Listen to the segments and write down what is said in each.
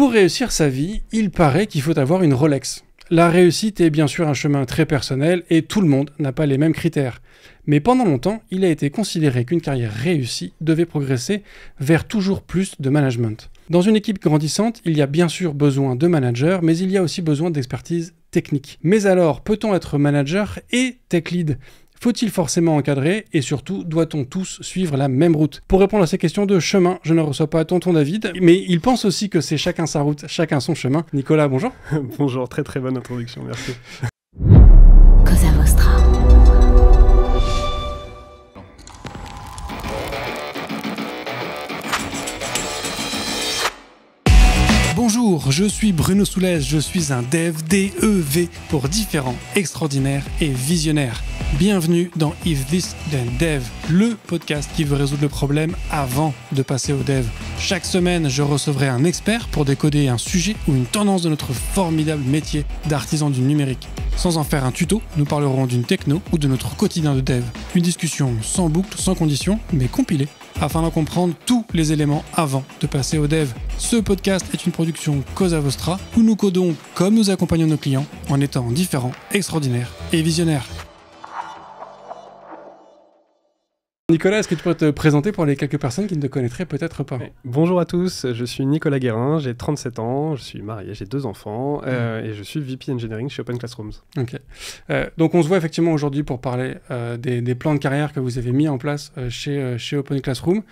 Pour réussir sa vie, il paraît qu'il faut avoir une Rolex. La réussite est bien sûr un chemin très personnel et tout le monde n'a pas les mêmes critères. Mais pendant longtemps, il a été considéré qu'une carrière réussie devait progresser vers toujours plus de management. Dans une équipe grandissante, il y a bien sûr besoin de managers, mais il y a aussi besoin d'expertise technique. Mais alors, peut-on être manager et tech lead faut-il forcément encadrer Et surtout, doit-on tous suivre la même route Pour répondre à ces questions de chemin, je ne reçois pas tonton David, mais il pense aussi que c'est chacun sa route, chacun son chemin. Nicolas, bonjour. bonjour, très très bonne introduction, merci. Bonjour, je suis Bruno Soulez, je suis un dev DEV pour différents, extraordinaires et visionnaires. Bienvenue dans If This Then Dev, le podcast qui veut résoudre le problème avant de passer au dev. Chaque semaine, je recevrai un expert pour décoder un sujet ou une tendance de notre formidable métier d'artisan du numérique. Sans en faire un tuto, nous parlerons d'une techno ou de notre quotidien de dev. Une discussion sans boucle, sans condition, mais compilée afin d'en comprendre tous les éléments avant de passer au dev. Ce podcast est une production Cosa Vostra où nous codons comme nous accompagnons nos clients en étant différents, extraordinaires et visionnaires. Nicolas, est-ce que tu peux te présenter pour les quelques personnes qui ne te connaîtraient peut-être pas Bonjour à tous, je suis Nicolas Guérin, j'ai 37 ans, je suis marié, j'ai deux enfants euh, mhm. et je suis VP Engineering chez Open Classrooms. Ok. Euh, donc on se voit effectivement aujourd'hui pour parler euh, des, plans de carrière que vous avez mis en place chez, chez Open Classroom.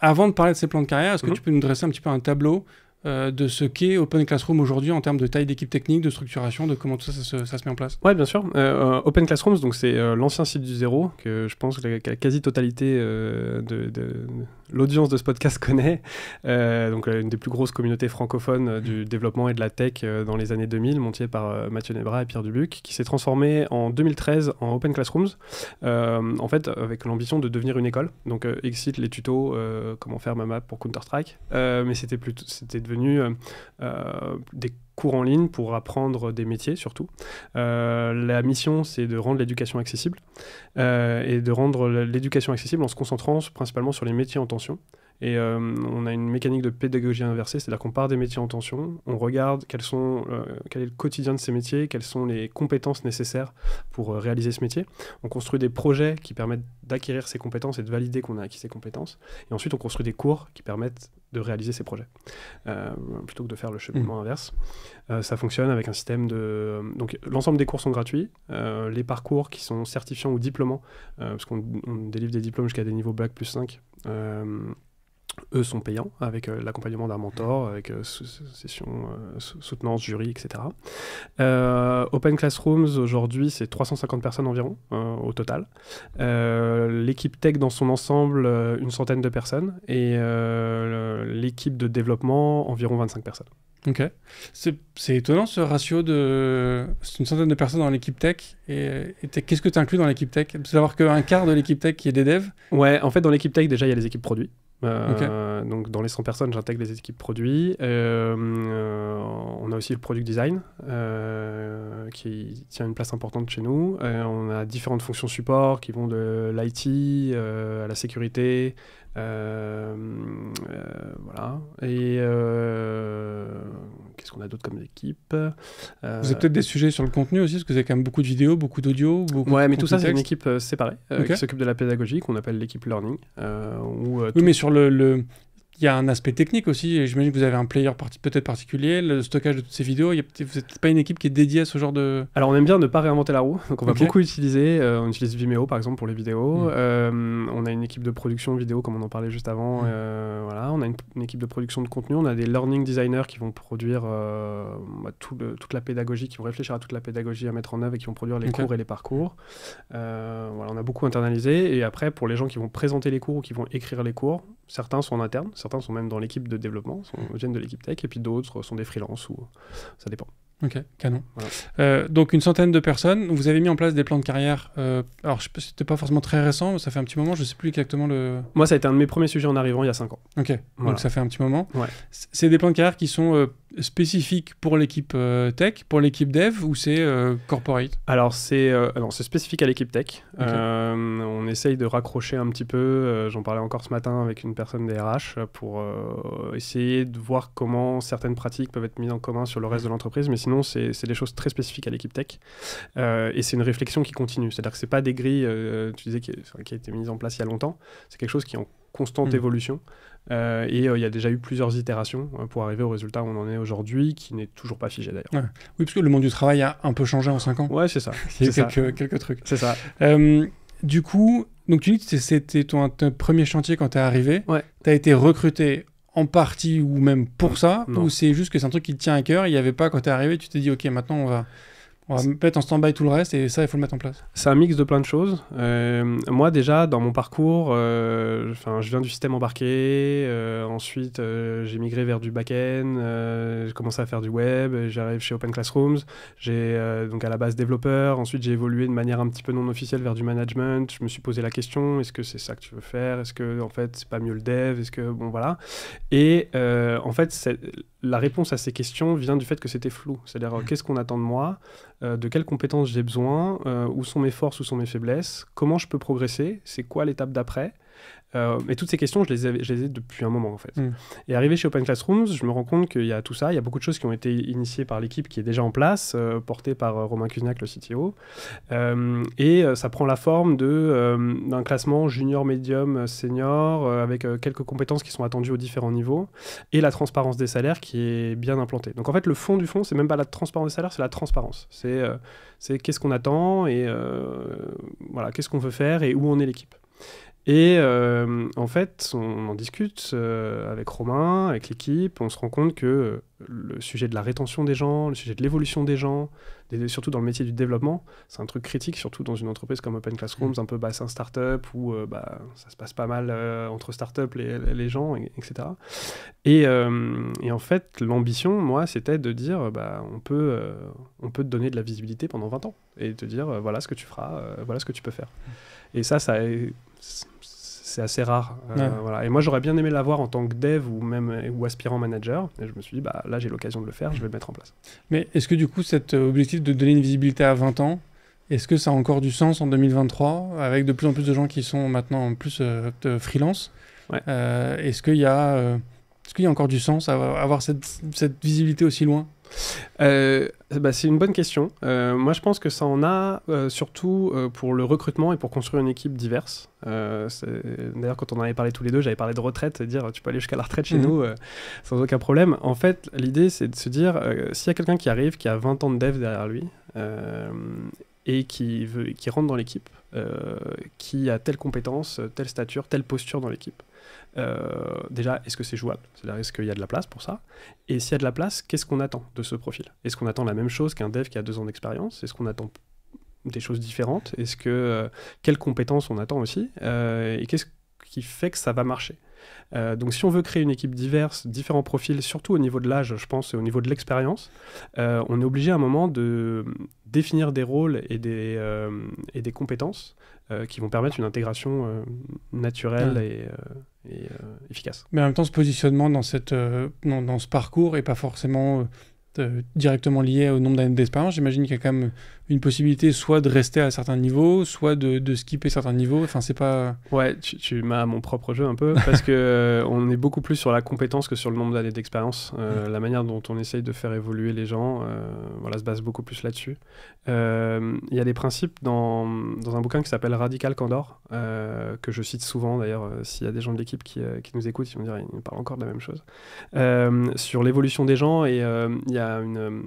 avant de parler de ces plans de carrière, est-ce que mhm. tu peux nous dresser un petit peu un tableau euh, de ce qu'est Open Classroom aujourd'hui en termes de taille d'équipe technique, de structuration, de comment tout ça, se, met en place Oui, bien sûr. Euh, euh, Open Classrooms, donc c'est l'ancien site du zéro, que je pense que la, quasi-totalité de, l'audience de ce podcast connaît, euh, donc euh, une des plus grosses communautés francophones euh, du développement et de la tech dans les années 2000, montée par Mathieu Nebra et Pierre Dubuc, qui s'est transformé en 2013 en Open Classrooms, en fait avec l'ambition de devenir une école. Donc excite les tutos, comment faire ma map pour Counter-Strike, mais c'était devenu des cours en ligne pour apprendre des métiers surtout. Euh, la mission, c'est de rendre l'éducation accessible euh, et de rendre l'éducation accessible en se concentrant principalement sur les métiers en tension. Et euh, on a une mécanique de pédagogie inversée, c'est-à-dire qu'on part des métiers en tension, on regarde euh, quel est le quotidien de ces métiers, quelles sont les compétences nécessaires pour euh, réaliser ce métier. On construit des projets qui permettent d'acquérir ces compétences et de valider qu'on a acquis ces compétences. Et ensuite, on construit des cours qui permettent de réaliser ces projets, plutôt que de faire le cheminement mmh. inverse. ça fonctionne avec un système de... Donc l'ensemble des cours sont gratuits, les parcours qui sont certifiants ou diplômants, parce qu'on délivre des diplômes jusqu'à des niveaux Bac plus 5 eux sont payants avec euh, l'accompagnement d'un mentor, avec euh, session, euh, soutenance, jury, etc. Open Classrooms, aujourd'hui, c'est 350 personnes environ au total. l'équipe tech dans son ensemble, une centaine de personnes. Et l'équipe de développement, environ 25 personnes. Ok. C'est étonnant ce ratio de. C'est une centaine de personnes dans l'équipe tech. Et, qu'est-ce que tu inclus dans l'équipe tech Savoir qu'un quart de l'équipe tech qui est des devs Ouais, en fait, dans l'équipe tech, déjà, il y a les équipes produits. Euh, donc dans les 100 personnes, j'intègre les équipes produits. Euh, euh, on a aussi le product design qui tient une place importante chez nous. on a différentes fonctions support qui vont de l'IT à la sécurité, euh, euh, voilà. Et euh, qu'est-ce qu'on a d'autre comme équipe Vous avez peut-être des sujets sur le contenu aussi, parce que vous avez quand même beaucoup de vidéos, beaucoup d'audio. Ouais, mais tout ça, c'est une équipe séparée qui s'occupe de la pédagogie, qu'on appelle l'équipe learning. ou oui, mais sur le il y a un aspect technique aussi. J'imagine que vous avez un player peut-être particulier, le stockage de toutes ces vidéos. vous n'êtes pas une équipe qui est dédiée à ce genre de. Alors, on aime bien ne pas réinventer la roue. Donc, on va beaucoup utiliser. Euh, on utilise Vimeo, par exemple, pour les vidéos. Mm. Euh, on a une équipe de production vidéo, comme on en parlait juste avant. Mm. Euh, voilà. On a une, équipe de production de contenu. On a des learning designers qui vont produire bah, toute la pédagogie, qui vont réfléchir à toute la pédagogie à mettre en œuvre et qui vont produire les cours et les parcours. voilà, on a beaucoup internalisé. Et après, pour les gens qui vont présenter les cours ou qui vont écrire les cours, Certains sont en interne, certains sont même dans l'équipe de développement, sont, viennent de l'équipe tech, et puis d'autres sont des freelances, ou ça dépend. Ok, canon. Euh, donc une centaine de personnes. Vous avez mis en place des plans de carrière. Euh, alors c'était pas forcément très récent, ça fait un petit moment. Je sais plus exactement le. Moi, ça a été un de mes premiers sujets en arrivant il y a cinq ans. Ok. Donc ça fait un petit moment. C'est des plans de carrière qui sont euh, spécifique pour l'équipe euh, tech, pour l'équipe dev ou c'est euh, corporate Alors c'est euh, alors c'est spécifique à l'équipe tech. on essaye de raccrocher un petit peu. J'en parlais encore ce matin avec une personne des RH pour essayer de voir comment certaines pratiques peuvent être mises en commun sur le reste de l'entreprise. Mais sinon c'est des choses très spécifiques à l'équipe tech et c'est une réflexion qui continue. C'est-à-dire que c'est pas des grilles. tu disais qui, ont a été mise en place il y a longtemps. C'est quelque chose qui est en constante hmm. évolution. Euh, et euh, il y a déjà eu plusieurs itérations euh, pour arriver au résultat où on en est aujourd'hui, qui n'est toujours pas figé d'ailleurs. Oui, parce que le monde du travail a un peu changé en 5 ans. Ouais, c'est ça. Il y a quelques, quelques trucs. C'est ça. du coup, donc tu dis que c'était ton, premier chantier quand tu es arrivé. Ouais. Tu as été recruté en partie ou même pour ça, ou c'est juste que c'est un truc qui te tient à cœur, il n'y avait pas quand tu es arrivé, tu t'es dit ok, maintenant on va on va mettre en stand-by tout le reste et ça, il faut le mettre en place. C'est un mix de plein de choses. Euh, moi, déjà, dans mon parcours, euh, je viens du système embarqué. Euh, ensuite, euh, j'ai migré vers du back-end. j'ai commencé à faire du web. J'arrive chez Open Classrooms. J'ai donc à la base développeur. Ensuite, j'ai évolué de manière un petit peu non officielle vers du management. Je me suis posé la question est-ce que c'est ça que tu veux faire Est-ce que, en fait, c'est pas mieux le dev Est-ce que, bon, voilà. Et en fait, la réponse à ces questions vient du fait que c'était flou. C'est-à-dire, qu'est-ce qu'on attend de moi euh, de quelles compétences j'ai besoin, euh, où sont mes forces, où sont mes faiblesses, comment je peux progresser, c'est quoi l'étape d'après, euh, toutes ces questions, je les, ai, les ai depuis un moment en fait. Mm. Et arrivé chez Open Classrooms, je me rends compte qu'il y a tout ça, il y a beaucoup de choses qui ont été initiées par l'équipe qui est déjà en place, euh, portée par euh, Romain Cusnac, le CTO. Euh, et ça prend la forme d'un classement junior, médium, senior, avec quelques compétences qui sont attendues aux différents niveaux, et la transparence des salaires qui est bien implantée. Donc en fait, le fond du fond, c'est même pas la transparence des salaires, c'est la transparence. C'est qu'est-ce qu'on attend et voilà, qu'est-ce qu'on veut faire et où on est l'équipe. Et euh, en fait, on en discute euh, avec Romain, avec l'équipe, on se rend compte que euh, le sujet de la rétention des gens, le sujet de l'évolution des gens, surtout dans le métier du développement, c'est un truc critique, surtout dans une entreprise comme Open Classrooms, mm. un peu bassin start-up, où bah, ça se passe pas mal entre start-up et les, gens, etc. Et, en fait, l'ambition, moi, c'était de dire, bah, on, peut, on peut te donner de la visibilité pendant 20 ans, et te dire, voilà ce que tu feras, voilà ce que tu peux faire. Mm. Et ça, ça c'est assez rare. Euh, voilà. Et moi, j'aurais bien aimé l'avoir en tant que dev ou même euh, ou aspirant manager. Et je me suis dit, bah, là, j'ai l'occasion de le faire, je vais le mettre en place. Mais est-ce que du coup, cet euh, objectif de donner une visibilité à 20 ans, est-ce que ça a encore du sens en 2023 avec de plus en plus de gens qui sont maintenant plus freelance Est-ce qu'il y a ce y a encore du sens à avoir cette visibilité aussi loin euh, bah, c'est une bonne question. Euh, moi, je pense que ça en a euh, surtout pour le recrutement et pour construire une équipe diverse. D'ailleurs, quand on en avait parlé tous les deux, j'avais parlé de retraite, dire tu peux aller jusqu'à la retraite chez mhm. nous sans aucun problème. En fait, l'idée, c'est de se dire s'il y a quelqu'un qui arrive, qui a 20 ans de dev derrière lui, et qui, veut, qui rentre dans l'équipe, qui a telle compétence, telle stature, telle posture dans l'équipe euh, déjà, est-ce que c'est jouable C'est-à-dire, est-ce qu'il y a de la place pour ça Et s'il y a de la place, qu'est-ce qu'on attend de ce profil Est-ce qu'on attend la même chose qu'un dev qui a deux ans d'expérience Est-ce qu'on attend des choses différentes Est-ce que euh, quelles compétences on attend aussi euh, Et qu'est-ce qui fait que ça va marcher euh, donc si on veut créer une équipe diverse, différents profils, surtout au niveau de l'âge, je pense, et au niveau de l'expérience, euh, on est obligé à un moment de définir des rôles et des, euh, et des compétences qui vont permettre une intégration naturelle et, efficace. Mais en même temps, ce positionnement dans, cette, dans, dans, ce parcours n'est pas forcément euh, directement lié au nombre d'années d'expérience, j'imagine qu'il y a quand même une possibilité soit de rester à certains niveaux, soit de, de skipper certains niveaux. Enfin, c'est pas. Ouais, tu, tu m'as mon propre jeu un peu, parce que euh, on est beaucoup plus sur la compétence que sur le nombre d'années d'expérience. Euh, mm. La manière dont on essaye de faire évoluer les gens voilà, se base beaucoup plus là-dessus. Il y a des principes dans, dans un bouquin qui s'appelle Radical Candor, que je cite souvent d'ailleurs, s'il y a des gens de l'équipe qui, qui, nous écoutent, ils vont dire ils parlent encore de la même chose, sur l'évolution des gens et il y a euh,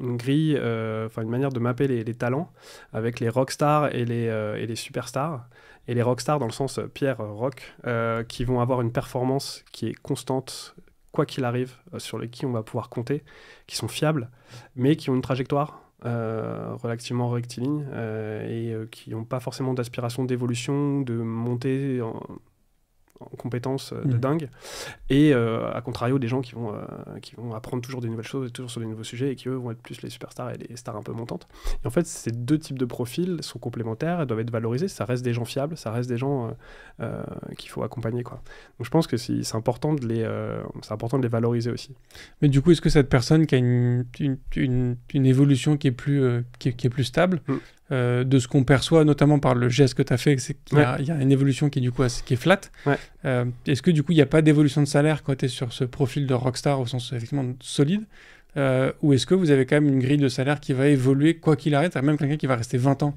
une, grille, euh, enfin une manière de mapper les, talents avec les rockstars et les, euh, et les superstars et les rockstars dans le sens Pierre Rock, qui vont avoir une performance qui est constante, quoi qu'il arrive, sur les qui on va pouvoir compter, qui sont fiables, mais qui ont une trajectoire relativement rectiligne et qui n'ont pas forcément d'aspiration d'évolution, de montée en, en compétences euh, de mm. dingue. Et euh, à contrario, des gens qui vont, euh, qui vont apprendre toujours des nouvelles choses et toujours sur des nouveaux sujets et qui, eux, vont être plus les superstars et les stars un peu montantes. Et en fait, ces deux types de profils sont complémentaires et doivent être valorisés. Ça reste des gens fiables, ça reste des gens qu'il faut accompagner. Quoi. Donc je pense que c'est important, de les c'est important de les valoriser aussi. Mais du coup, est-ce que cette personne qui a une, une, une, évolution qui est plus, qui est, plus stable, mm. Euh, de ce qu'on perçoit, notamment par le geste que tu as fait, c'est qu'il y, a une évolution qui, du coup, qui est flat. Euh, est-ce que, du coup, il n'y a pas d'évolution de salaire quand tu es sur ce profil de rockstar au sens effectivement solide euh, Ou est-ce que vous avez quand même une grille de salaire qui va évoluer quoi qu'il arrête Même quelqu'un qui va rester 20 ans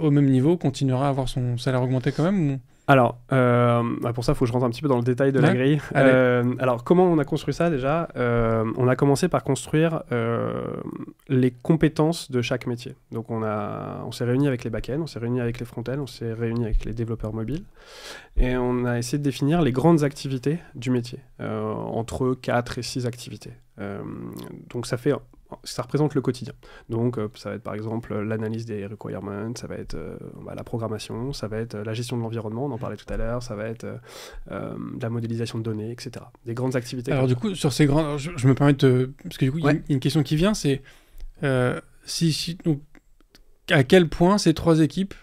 au même niveau continuera à avoir son salaire augmenté quand même alors, euh, bah, pour ça, il faut que je rentre un petit peu dans le détail de la grille. Euh, alors, comment on a construit ça déjà euh, On a commencé par construire les compétences de chaque métier. Donc, on, on s'est réuni avec les back-end, on s'est réuni avec les front-end, on s'est réuni avec les développeurs mobiles. Et on a essayé de définir les grandes activités du métier, entre 4 et 6 activités. donc, ça fait ça représente le quotidien. Donc, euh, ça va être par exemple l'analyse des requirements, ça va être euh, la programmation, ça va être euh, la gestion de l'environnement, on en parlait tout à l'heure, ça va être la modélisation de données, etc. Des grandes activités. Alors, du coup, sur ces grandes. Je, me permets de. Parce que du coup, il y, a une question qui vient c'est si, à quel point ces trois équipes,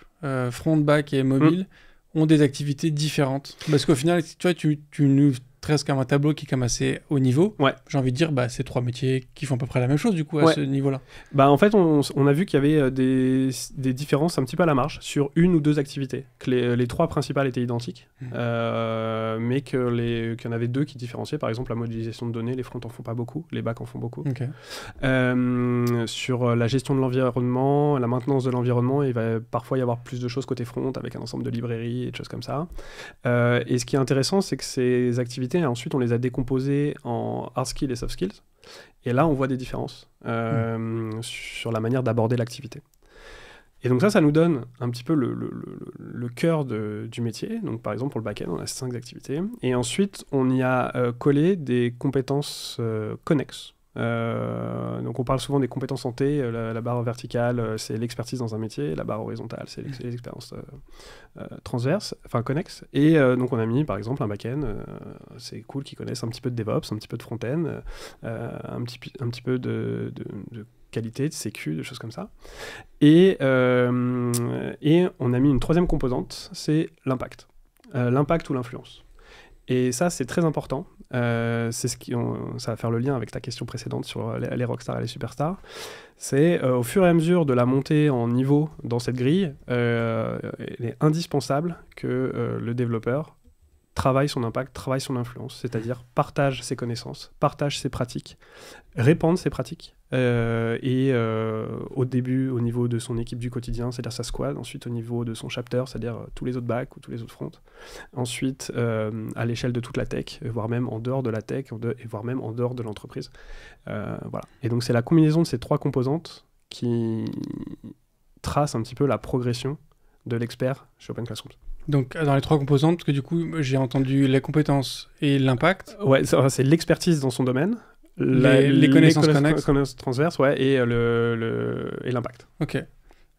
front, back et mobile, hum. ont des activités différentes Parce qu'au final, tu vois, tu, tu nous presque un tableau qui est comme assez haut niveau. Ouais. J'ai envie de dire, bah, c'est trois métiers qui font à peu près la même chose du coup à ce niveau-là. Bah, en fait, on, a vu qu'il y avait euh, des, des, différences un petit peu à la marge sur une ou deux activités. Que les, trois principales étaient identiques, mmh. euh, mais qu'il y en avait deux qui différenciaient. Par exemple, la modélisation de données, les fronts en font pas beaucoup, les bacs en font beaucoup. ok euh, sur euh, la gestion de l'environnement, la maintenance de l'environnement, il va parfois y avoir plus de choses côté front avec un ensemble de librairies et de choses comme ça. et ce qui est intéressant, c'est que ces activités ensuite on les a décomposés en hard skills et soft skills. Et là, on voit des différences euh, sur la manière d'aborder l'activité. Et donc ça, ça nous donne un petit peu le, cœur du métier. Donc par exemple, pour le back-end, on a cinq activités. Et ensuite, on y a euh, collé des compétences euh, connexes. Euh, donc on parle souvent des compétences santé, euh, la, barre verticale, euh, c'est l'expertise dans un métier, la barre horizontale, c'est mm. les expériences transverses, enfin connexes. Et donc on a mis par exemple un back c'est cool qu'ils connaissent un petit peu de DevOps, un petit peu de front-end, un, petit, peu de, qualité, de sécu, de choses comme ça. et on a mis une troisième composante, c'est l'impact. l'impact ou l'influence. Et ça, c'est très important. Euh, c'est ce qui, ça va faire le lien avec ta question précédente sur euh, les, rockstars et les superstars. C'est euh, au fur et à mesure de la montée en niveau dans cette grille, il est indispensable que le développeur travaille son impact, travaille son influence, c'est-à-dire partage ses connaissances, partage ses pratiques, répand ses pratiques. Euh, et euh, au début, au niveau de son équipe du quotidien, c'est-à-dire sa squad, ensuite au niveau de son chapter, c'est-à-dire euh, tous les autres bacs ou tous les autres fronts, ensuite à l'échelle de toute la tech, voire même en dehors de la tech, et voire même en dehors de l'entreprise. voilà. Et donc c'est la combinaison de ces trois composantes qui trace un petit peu la progression de l'expert chez Open Classrooms. Donc dans les trois composantes, parce que du coup j'ai entendu les compétences et l'impact. Euh, ouais, c'est l'expertise dans son domaine, les, connaissances, transverses, ouais, et l'impact. Euh, le, l'impact. ok.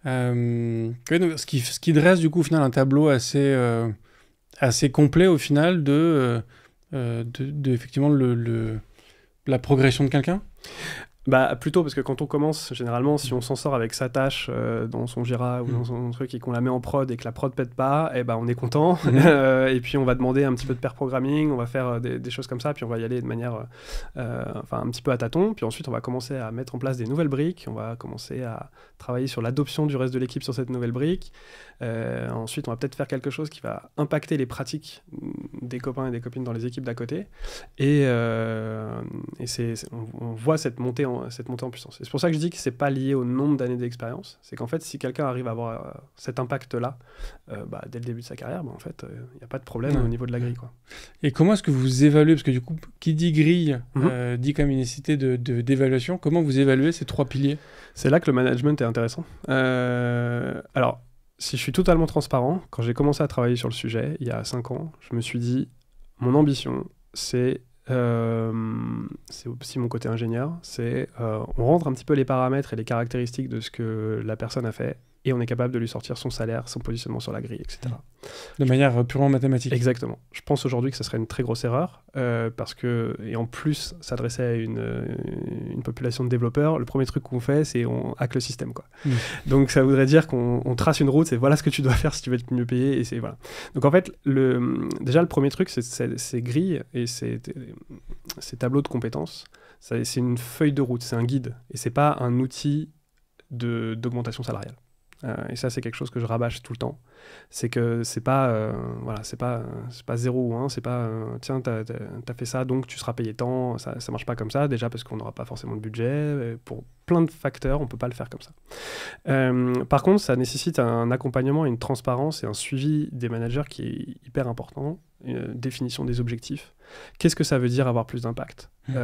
Euh, ce, qui, ce qui dresse du coup au final un tableau assez, assez complet au final de, de, effectivement le, le, la progression de quelqu'un bah plutôt parce que quand on commence, généralement, si mm. on s'en sort avec sa tâche euh, dans son Jira ou dans mm. son truc et qu'on la met en prod et que la prod pète pas, et eh ben on est content. Mm. Euh, et puis on va demander un petit peu de pair programming, on va faire euh, des, choses comme ça, puis on va y aller de manière, enfin un petit peu à tâtons. Puis ensuite on va commencer à mettre en place des nouvelles briques, on va commencer à travailler sur l'adoption du reste de l'équipe sur cette nouvelle brique. ensuite on va peut-être faire quelque chose qui va impacter les pratiques des copains et des copines dans les équipes d'à côté. Et, et c'est, on, on voit cette montée en euh, cette montée en puissance. c'est pour ça que je dis que c'est pas lié au nombre d'années d'expérience. C'est qu'en fait, si quelqu'un arrive à avoir euh, cet impact-là euh, bah, dès le début de sa carrière, bah, en fait, il n'y a pas de problème au niveau de la grille. Quoi. Et comment est-ce que vous évaluez Parce que du coup, qui dit grille mhm. dit comme une nécessité d'évaluation. De, comment vous évaluez ces trois piliers C'est là que le management est intéressant. alors, si je suis totalement transparent, quand j'ai commencé à travailler sur le sujet, il y a cinq ans, je me suis dit, mon ambition, c'est euh, c'est aussi mon côté ingénieur, c'est euh, on rentre un petit peu les paramètres et les caractéristiques de ce que la personne a fait on est capable de lui sortir son salaire, son positionnement sur la grille, etc. De manière euh, purement mathématique. Exactement. Je pense aujourd'hui que ce serait une très grosse erreur, euh, parce que, et en plus, s'adresser à euh, une, population de développeurs, le premier truc qu'on fait, c'est on hack le système. Quoi. Mm. Donc ça voudrait dire qu'on trace une route, c'est voilà ce que tu dois faire si tu veux être mieux payé, et c'est voilà. Donc en fait, le, déjà, le premier truc, c'est ces grilles et c'est ces tableaux de compétences. C'est une feuille de route, c'est un guide, et c'est pas un outil d'augmentation salariale. Euh, et ça, c'est quelque chose que je rabâche tout le temps. C'est que c'est pas, euh, c'est pas, c'est ou c'est pas, euh, tiens, t'as, fait ça, donc tu seras payé tant. Ça, ça marche pas comme ça, déjà parce qu'on n'aura pas forcément de budget. Pour plein de facteurs, on peut pas le faire comme ça. par contre, ça nécessite un accompagnement, une transparence et un suivi des managers qui est hyper important. Une définition des objectifs. Qu'est-ce que ça veut dire avoir plus d'impact mmh.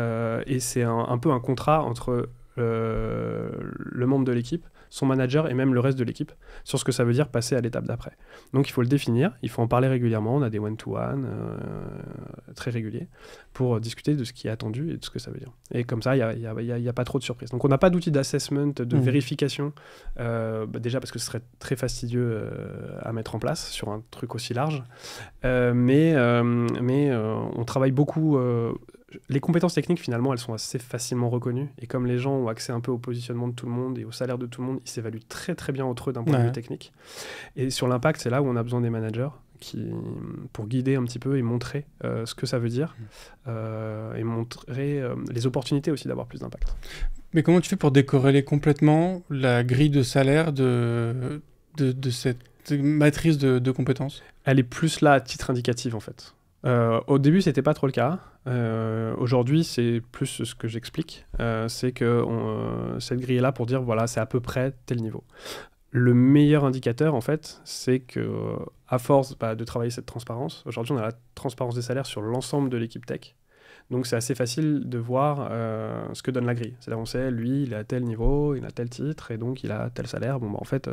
Et c'est un, peu un contrat entre le membre de l'équipe son manager et même le reste de l'équipe sur ce que ça veut dire passer à l'étape d'après. Donc il faut le définir, il faut en parler régulièrement, on a des one-to-one euh, très réguliers pour euh, discuter de ce qui est attendu et de ce que ça veut dire. Et comme ça, il n'y a, pas trop de surprises. Donc on n'a pas d'outils d'assessment, de mmh. vérification, euh, bah, déjà parce que ce serait très fastidieux à mettre en place sur un truc aussi large, mais, mais on travaille beaucoup les compétences techniques, finalement, elles sont assez facilement reconnues. Et comme les gens ont accès un peu au positionnement de tout le monde et au salaire de tout le monde, ils s'évaluent très très bien entre eux d'un point de vue technique. Et sur l'impact, c'est là où on a besoin des managers qui, pour guider un petit peu et montrer euh, ce que ça veut dire mm. euh, et montrer euh, les opportunités aussi d'avoir plus d'impact. Mais comment tu fais pour décorréler complètement la grille de salaire de, de, cette matrice de, de compétences Elle est plus là à titre indicatif en fait. Euh, au début, c'était pas trop le cas. Euh, aujourd'hui, c'est plus ce que j'explique, euh, c'est que cette grille-là est pour dire voilà, c'est à peu près tel niveau. Le meilleur indicateur, en fait, c'est que à force bah, de travailler cette transparence, aujourd'hui on a la transparence des salaires sur l'ensemble de l'équipe tech. Donc c'est assez facile de voir ce que donne la grille. C'est-à-dire on sait, lui, il est à tel niveau, il a tel titre, et donc il a tel salaire. Bon, bah, en fait,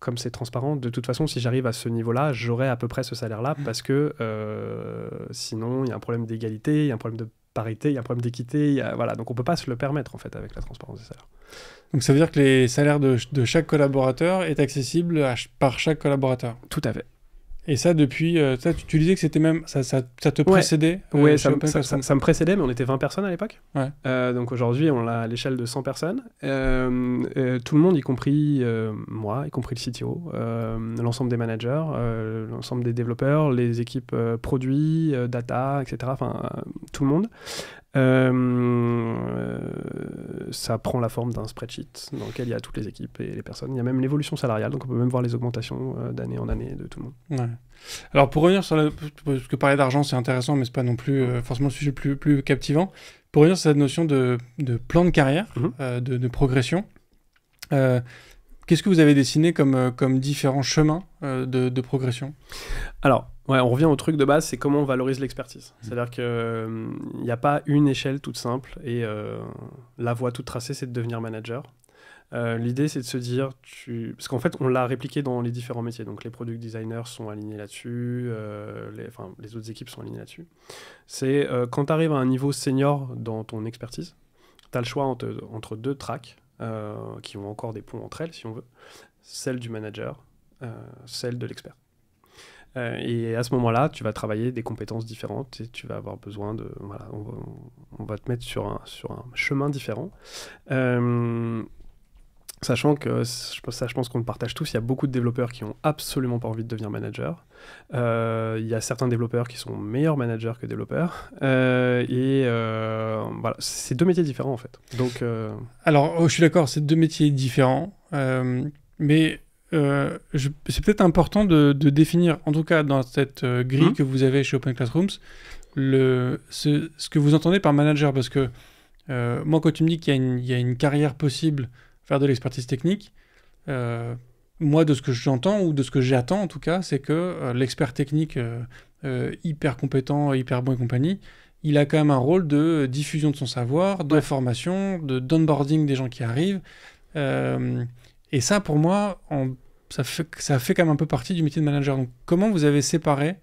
comme c'est transparent, de toute façon, si j'arrive à ce niveau-là, j'aurai à peu près ce salaire-là, mm. parce que euh, sinon, il y a un problème d'égalité, il y a un problème de parité, il y a un problème d'équité, voilà. Donc on peut pas se le permettre, en fait, avec la transparence des salaires. Donc ça veut dire que les salaires de, chaque collaborateur est accessible par chaque collaborateur Tout à fait. Et ça, depuis. Euh, ça, tu, disais que c'était même. Ça, ça, ça te précédait Oui, euh, ouais, ça, ça, me précédait, mais on était 20 personnes à l'époque. Ouais. Euh, donc aujourd'hui, on l'a à l'échelle de 100 personnes. tout le monde, y compris moi, y compris le CTO, l'ensemble des managers, l'ensemble des développeurs, les équipes produits, data, etc. Enfin, tout le monde. Euh, ça prend la forme d'un spreadsheet dans lequel il y a toutes les équipes et les personnes. Il y a même l'évolution salariale, donc on peut même voir les augmentations euh, d'année en année de tout le monde. Alors pour revenir sur la... Parce que parler d'argent, c'est intéressant, mais c'est pas non plus euh, forcément le sujet plus, plus captivant. Pour revenir sur cette notion de, plan de carrière, mhm. de, progression, qu'est-ce que vous avez dessiné comme, comme différents chemins de, de progression Alors, Ouais, on revient au truc de base, c'est comment on valorise l'expertise. Mmh. C'est-à-dire qu'il n'y euh, a pas une échelle toute simple et euh, la voie toute tracée, c'est de devenir manager. Euh, l'idée, c'est de se dire, tu... parce qu'en fait, on l'a répliqué dans les différents métiers. Donc, les product designers sont alignés là-dessus, les... Enfin, les autres équipes sont alignées là-dessus. C'est quand tu arrives à un niveau senior dans ton expertise, tu as le choix entre, entre deux tracks qui ont encore des ponts entre elles, si on veut celle du manager, celle de l'expert. Euh, et à ce moment-là, tu vas travailler des compétences différentes et tu vas avoir besoin de. Voilà, on va, te mettre sur un, sur un chemin différent. Euh, sachant que, ça je pense qu'on le partage tous, il y a beaucoup de développeurs qui ont absolument pas envie de devenir manager. Euh, il y a certains développeurs qui sont meilleurs managers que développeurs. et voilà, c'est deux métiers différents en fait. Donc, Alors, oh, je suis d'accord, c'est deux métiers différents. mais euh, c'est peut-être important de, définir, en tout cas dans cette euh, grille mmh. que vous avez chez Open Classrooms, le, ce, que vous entendez par manager. Parce que euh, moi, quand tu me dis qu'il y, a une carrière possible, faire de l'expertise technique, moi, de ce que j'entends ou de ce que j'attends en tout cas, c'est que l'expert technique hyper compétent, hyper bon et compagnie, il a quand même un rôle de diffusion de son savoir, de formation, de d'onboarding des gens qui arrivent. et ça, pour moi, en ça fait, ça fait quand même un peu partie du métier de manager. Donc, comment vous avez séparé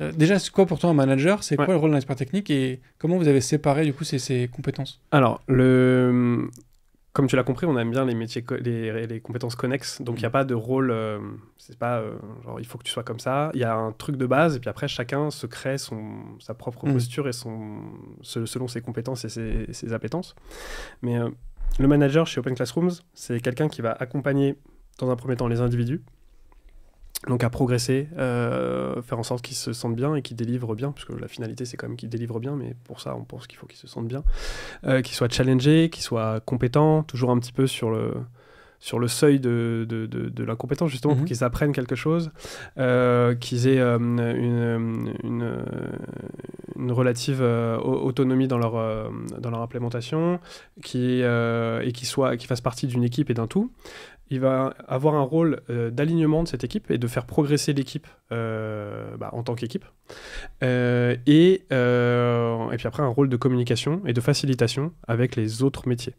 euh, Déjà, c'est quoi pour toi un manager C'est quoi le rôle d'un expert technique Et comment vous avez séparé du coup ces, ces compétences Alors, le... comme tu l'as compris, on aime bien les métiers, les, les compétences connexes. Donc, il n'y a pas de rôle. Euh, c'est pas euh, genre il faut que tu sois comme ça. Il y a un truc de base. Et puis après, chacun se crée son, sa propre mmh. posture et son, selon ses compétences et ses, ses appétences. Mais le manager chez Open Classrooms, c'est quelqu'un qui va accompagner dans un premier temps, les individus, donc à progresser, euh, faire en sorte qu'ils se sentent bien et qu'ils délivrent bien, puisque la finalité c'est quand même qu'ils délivrent bien, mais pour ça on pense qu'il faut qu'ils se sentent bien, euh, qu'ils soient challengés, qu'ils soient compétents, toujours un petit peu sur le, sur le seuil de, de, de, la compétence, justement, mhm. qu'ils apprennent quelque chose, euh, qu'ils aient une, une, relative autonomie dans leur, dans leur implémentation, qui, et qu'ils fassent partie d'une équipe et d'un tout il va avoir un rôle euh, d'alignement de cette équipe et de faire progresser l'équipe euh, bah, en tant qu'équipe. Euh, et, et puis après, un rôle de communication et de facilitation avec les autres métiers.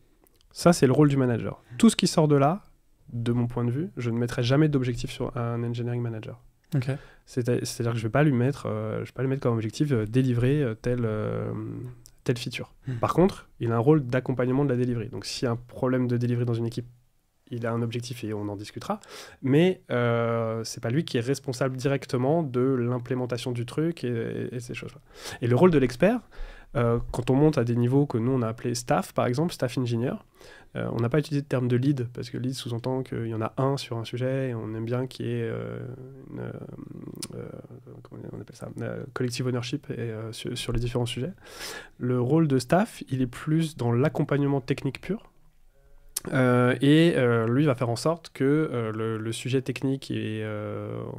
Ça, c'est le rôle du manager. Tout ce qui sort de là, de mon point de vue, je ne mettrai jamais d'objectif sur un engineering manager. C'est-à-dire que je ne vais pas lui mettre, je vais pas lui mettre comme objectif délivrer tel telle feature. Hmm. Par contre, il a un rôle d'accompagnement de la délivrée. Donc, s'il y a un problème de délivrée dans une équipe il a un objectif et on en discutera. Mais euh, c'est pas lui qui est responsable directement de l'implémentation du truc et, ces choses-là. Et le rôle de l'expert, euh, quand on monte à des niveaux que nous on a appelé staff, par exemple, staff engineer, euh, on n'a pas utilisé le terme de lead parce que lead sous-entend qu'il y en a un sur un sujet et on aime bien qu'il y ait euh, collective ownership sur les différents sujets. Le rôle de staff, il est plus dans l'accompagnement technique pur euh, et euh, lui va faire en sorte que euh, le, sujet technique et,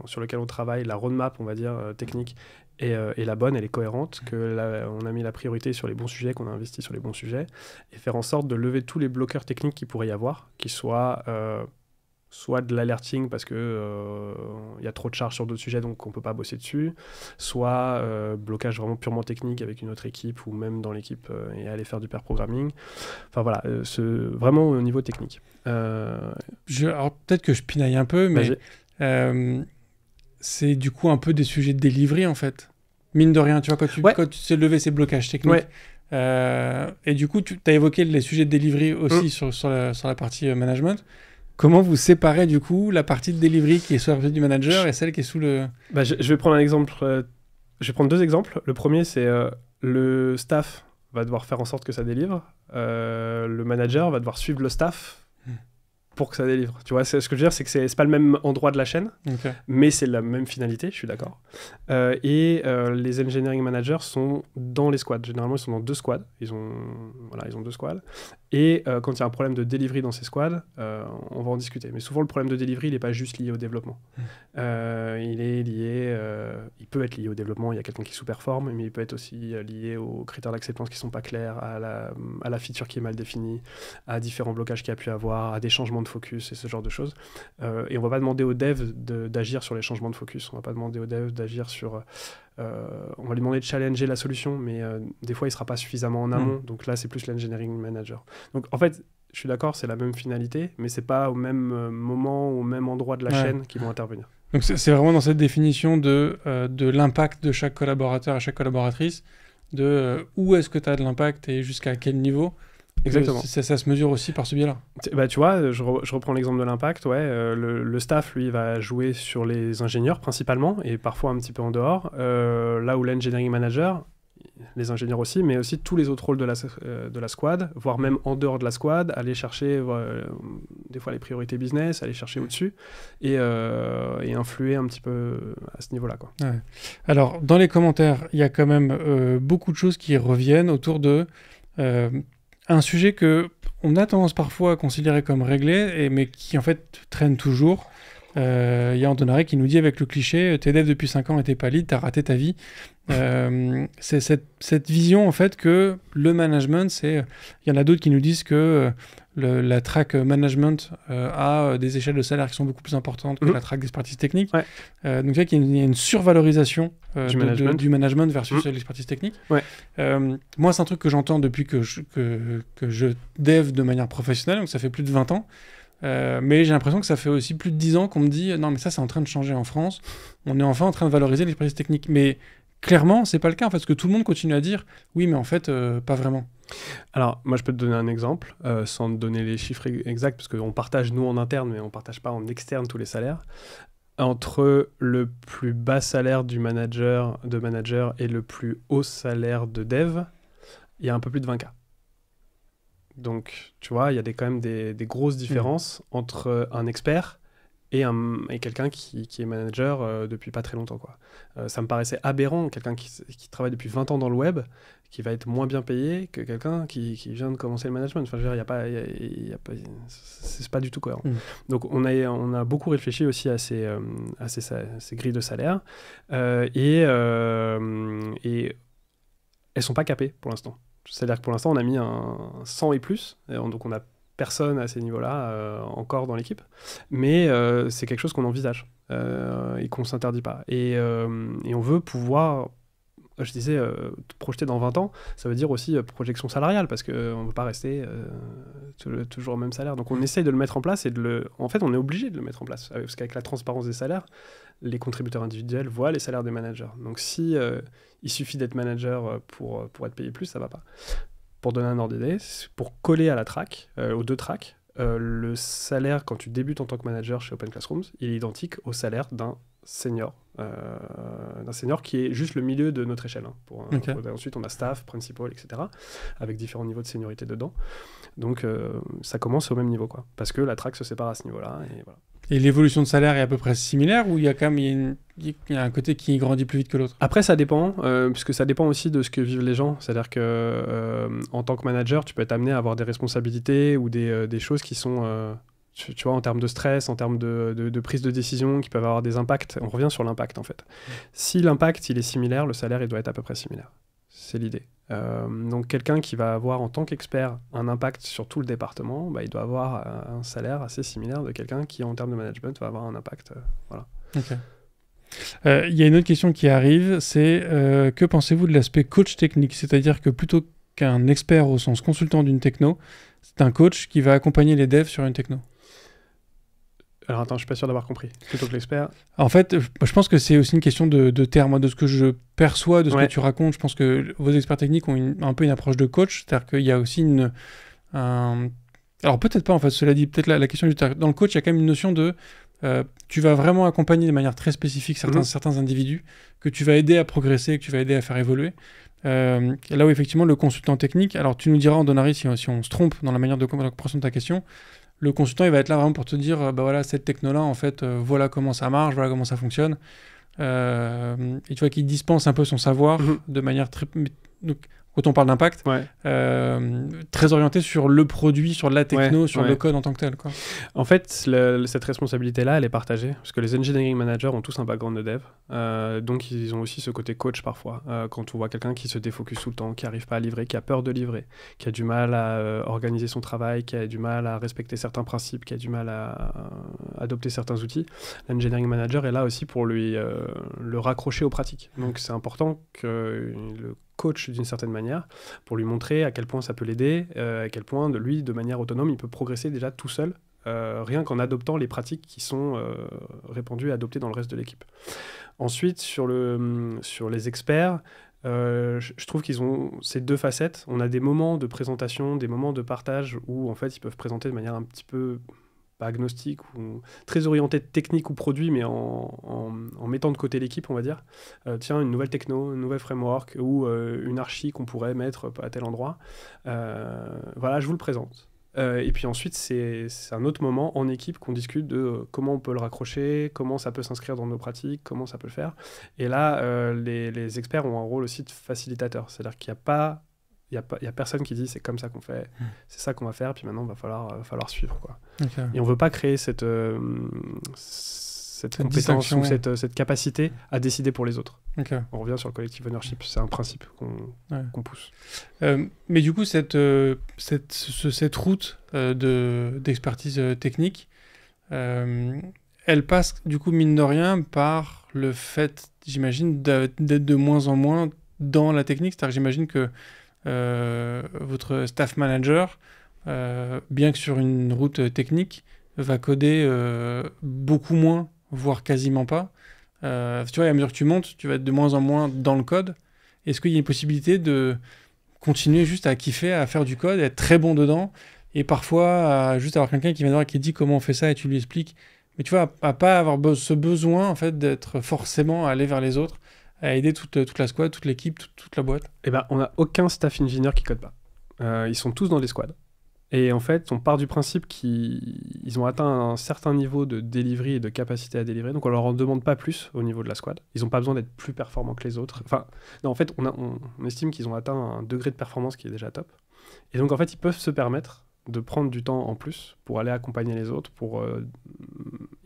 sur lequel on travaille, la roadmap, on va dire, technique, est, la bonne, elle est cohérente, que on a mis la priorité sur les bons sujets, qu'on a investi sur les bons sujets, et faire en sorte de lever tous les bloqueurs techniques qu'il pourrait y avoir, qui soient soit de l'alerting parce que euh, il y a trop de charges sur d'autres sujets donc on peut pas bosser dessus, soit euh, blocage vraiment purement technique avec une autre équipe ou même dans l'équipe euh, et aller faire du pair programming. Enfin voilà, ce, vraiment au niveau technique. alors peut-être que je pinaille un peu, mais c'est du coup un peu des sujets de délivrer en fait. Mine de rien, tu vois, quand tu, quand tu sais lever ces blocages techniques. et du coup, tu as évoqué les sujets de délivrer aussi mmh. sur, la, sur, la, partie management. Comment vous séparez du coup la partie de delivery qui est sur la du manager et celle qui est sous le... Bah, je, vais prendre un exemple. Euh, je vais prendre deux exemples. Le premier, c'est euh, le staff va devoir faire en sorte que ça délivre. Euh, le manager va devoir suivre le staff hmm. pour que ça délivre. Tu vois, ce que je veux dire, c'est que c'est pas le même endroit de la chaîne, mais c'est la même finalité, je suis d'accord. et les engineering managers sont dans les squads. Généralement, ils sont dans deux squads. Ils ont, voilà, ils ont deux squads. Et euh, quand il y a un problème de delivery dans ces squads, euh, on va en discuter. Mais souvent, le problème de delivery, il n'est pas juste lié au développement. Mmh. Euh, il est lié, il peut être lié au développement. Il y a quelqu'un qui sous-performe, mais il peut être aussi lié aux critères d'acceptance qui ne sont pas clairs, à la, à la, feature qui est mal définie, à différents blocages qu'il a pu avoir, à des changements de focus et ce genre de choses. et on ne va pas demander aux devs d'agir sur les changements de focus. On ne va pas demander aux devs d'agir sur euh, on va lui demander de challenger la solution, mais euh, des fois, il ne sera pas suffisamment en mm. amont. Donc là, c'est plus l'engineering manager. Donc en fait, je suis d'accord, c'est la même finalité, mais ce n'est pas au même euh, moment, au même endroit de la chaîne qu'ils vont intervenir. Donc c'est vraiment dans cette définition de, de l'impact de chaque collaborateur à chaque collaboratrice, de où est-ce que tu as de l'impact et jusqu'à quel niveau. Exactement. Ça, se mesure aussi par ce biais-là. Bah, tu vois, je, reprends l'exemple de l'impact. Ouais, euh, le, staff, lui, va jouer sur les ingénieurs principalement et parfois un petit peu en dehors. Euh, là où l'engineering manager, les ingénieurs aussi, mais aussi tous les autres rôles de la, euh, de la squad, voire même en dehors de la squad, aller chercher des fois les priorités business, aller chercher au-dessus et, et, influer un petit peu à ce niveau-là. Quoi. Ouais. Alors, dans les commentaires, il y a quand même beaucoup de choses qui reviennent autour de un sujet que on a tendance parfois à considérer comme réglé, et, mais qui en fait traîne toujours. Il euh, y a Antonaré qui nous dit avec le cliché T'es dev depuis 5 ans était t'es pas t'as raté ta vie. Euh, c'est cette, cette, vision en fait que le management, c'est. Il y en a d'autres qui nous disent que euh, la track euh, management euh, a euh, des échelles de salaire qui sont beaucoup plus importantes que mhm. la track d'expertise technique. Ouais. donc, il y, y, a une survalorisation du, management. versus mhm. l'expertise technique. moi, c'est un truc que j'entends depuis que je, que, je dev de manière professionnelle, donc ça fait plus de 20 ans. mais j'ai l'impression que ça fait aussi plus de 10 ans qu'on me dit non, mais ça, c'est en train de changer en France. On est enfin en train de valoriser l'expertise technique. Mais clairement, c'est pas le cas, parce que tout le monde continue à dire oui, mais en fait, euh, pas vraiment. Alors, moi, je peux te donner un exemple, euh, sans te donner les chiffres exacts, parce qu'on partage, nous, en interne, mais on partage pas en externe tous les salaires. Entre le plus bas salaire du manager, de manager et le plus haut salaire de dev, il y a un peu plus de 20K. Donc, tu vois, il y a des, quand même des, grosses différences entre un expert et, quelqu'un qui, est manager euh, depuis pas très longtemps. Quoi. Euh, ça me paraissait aberrant, quelqu'un qui, travaille depuis 20 ans dans le web, qui va être moins bien payé que quelqu'un qui, vient de commencer le management. Enfin, je veux dire, a pas, y a pas c'est pas du tout cohérent. Mm. Donc, on a, on a beaucoup réfléchi aussi à ces, euh, à ces, grilles de salaire. et, et elles sont pas capées pour l'instant. C'est-à-dire que pour l'instant, on a mis un 100 et plus, donc on a personne à ces niveaux-là euh, encore dans l'équipe, mais euh, c'est quelque chose qu'on envisage euh, et qu'on ne s'interdit pas. Et, on veut pouvoir je disais projeter dans 20 ans, ça veut dire aussi projection salariale parce qu'on ne veut pas rester toujours au même salaire. Donc on essaye de le mettre en place et de le. En fait, on est obligé de le mettre en place ah, parce qu'avec la transparence des salaires, les contributeurs individuels voient les salaires des managers. Donc si il suffit d'être manager pour, pour être payé plus, ça va pas pour donner un ordre d'idée, pour coller à la track, euh, aux deux tracks, euh, le salaire quand tu débutes en tant que manager chez Open Classrooms, il est identique au salaire d'un senior euh, d'un senior qui est juste le milieu de notre échelle. Hein, pour, ensuite, on a staff, principal, etc., avec différents niveaux de seniorité dedans. Donc, euh, ça commence au même niveau, quoi, parce que la track se sépare à ce niveau-là. Et, l'évolution de salaire est à peu près similaire ou il y a quand même y a un côté qui grandit plus vite que l'autre Après, ça dépend, euh, parce puisque ça dépend aussi de ce que vivent les gens. C'est-à-dire que en tant que manager, tu peux être amené à avoir des responsabilités ou des, des choses qui sont tu, vois, en termes de stress, en termes de, prise de décision qui peuvent avoir des impacts. On revient sur l'impact en fait. Si l'impact il est similaire, le salaire il doit être à peu près similaire. C'est l'idée. Euh, donc quelqu'un qui va avoir en tant qu'expert un impact sur tout le département, bah, il doit avoir euh, un salaire assez similaire de quelqu'un qui en termes de management va avoir un impact. Euh, voilà. Il y a une autre question qui arrive, c'est que pensez-vous de l'aspect coach technique C'est-à-dire que plutôt qu'un expert au sens consultant d'une techno, c'est un coach qui va accompagner les devs sur une techno alors attends, je suis pas sûr d'avoir compris. Plutôt que l'expert. En fait, je bah, pense que c'est aussi une question de, terme, hein, de ce que je perçois, de ce que tu racontes. Je pense que vos experts techniques ont un peu une approche de coach, c'est-à-dire qu'il y a aussi une. Alors peut-être pas en fait. Cela dit, peut-être la, question du dans le coach, il y a quand même une notion de euh, tu vas vraiment accompagner de manière très spécifique certains, mhm. certains individus, que tu vas aider à progresser, que tu vas aider à faire évoluer. Euh, là où effectivement le consultant technique, alors tu nous diras en donnerie si, si on se trompe dans la manière de comprendre ta question, le consultant, il va être là vraiment pour te dire, euh, bah voilà, cette techno-là, en fait, euh, voilà comment ça marche, voilà comment ça fonctionne. Euh, et tu vois qu'il dispense un peu son savoir mhm. de manière très quand on parle d'impact, euh, très orienté sur le produit, sur la techno, sur le code en tant que tel. Quoi. En fait, cette responsabilité-là, elle est partagée, parce que les engineering managers ont tous un background de dev, euh, donc ils ont aussi ce côté coach parfois. Euh, quand on voit quelqu'un qui se défocus tout le temps, qui n'arrive pas à livrer, qui a peur de livrer, qui a du mal à organiser son travail, qui a du mal à respecter certains principes, qui a du mal à, adopter certains outils, l'engineering manager est là aussi pour lui le raccrocher aux pratiques. Donc c'est important que le coach d'une certaine manière pour lui montrer à quel point ça peut l'aider, euh, à quel point de lui, de manière autonome, il peut progresser déjà tout seul, euh, rien qu'en adoptant les pratiques qui sont euh, répandues et adoptées dans le reste de l'équipe. Ensuite, sur, le, sur les experts, je trouve qu'ils ont ces deux facettes. On a des moments de présentation, des moments de partage où en fait ils peuvent présenter de manière un petit peu agnostique, ou très orienté technique ou produit, mais en, mettant de côté l'équipe, on va dire. Euh, tiens, une nouvelle techno, un nouvel framework ou euh, une archi qu'on pourrait mettre à tel endroit. Euh, voilà, je vous le présente. et puis ensuite, c'est un autre moment en équipe qu'on discute de comment on peut le raccrocher, comment ça peut s'inscrire dans nos pratiques, comment ça peut le faire. Et là, les, les, experts ont un rôle aussi de facilitateur. C'est-à-dire qu'il n'y a pas il n'y a, a, personne qui dit c'est comme ça qu'on fait, hmm. c'est ça qu'on va faire, puis maintenant il va falloir, euh, falloir suivre. Quoi. Et on ne veut pas créer cette, euh, cette, compétence ou cette, euh, cette, capacité à décider pour les autres. On revient sur le collective ownership, c'est un principe qu'on pousse. mais du coup, cette, cette, cette route d'expertise technique, elle passe du coup, mine de rien, par le fait, j'imagine, d'être de moins en moins dans la technique. C'est-à-dire j'imagine que euh, votre staff manager, euh, bien que sur une route euh, technique, va coder beaucoup moins, voire quasiment pas. tu vois, à mesure que tu montes, tu vas être de moins en moins dans le code. Est-ce qu'il y a une possibilité de continuer juste à kiffer, à faire du code, à être très bon dedans, et parfois juste avoir quelqu'un qui vient voir qui dit comment on fait ça et tu lui expliques. Mais tu vois, à, pas avoir ce besoin en fait d'être forcément allé vers les autres, a aider toute, toute la squad, toute l'équipe, toute, la boîte Eh ben, on n'a aucun staff engineer qui code pas. Euh, ils sont tous dans les squads. Et en fait, on part du principe qu'ils ont atteint un certain niveau de délivrer et de capacité à délivrer, donc on leur en demande pas plus au niveau de la squad. Ils n'ont pas besoin d'être plus performants que les autres. Enfin, non, en fait, on, a, on, estime qu'ils ont atteint un degré de performance qui est déjà top. Et donc, en fait, ils peuvent se permettre de prendre du temps en plus pour aller accompagner les autres, pour euh,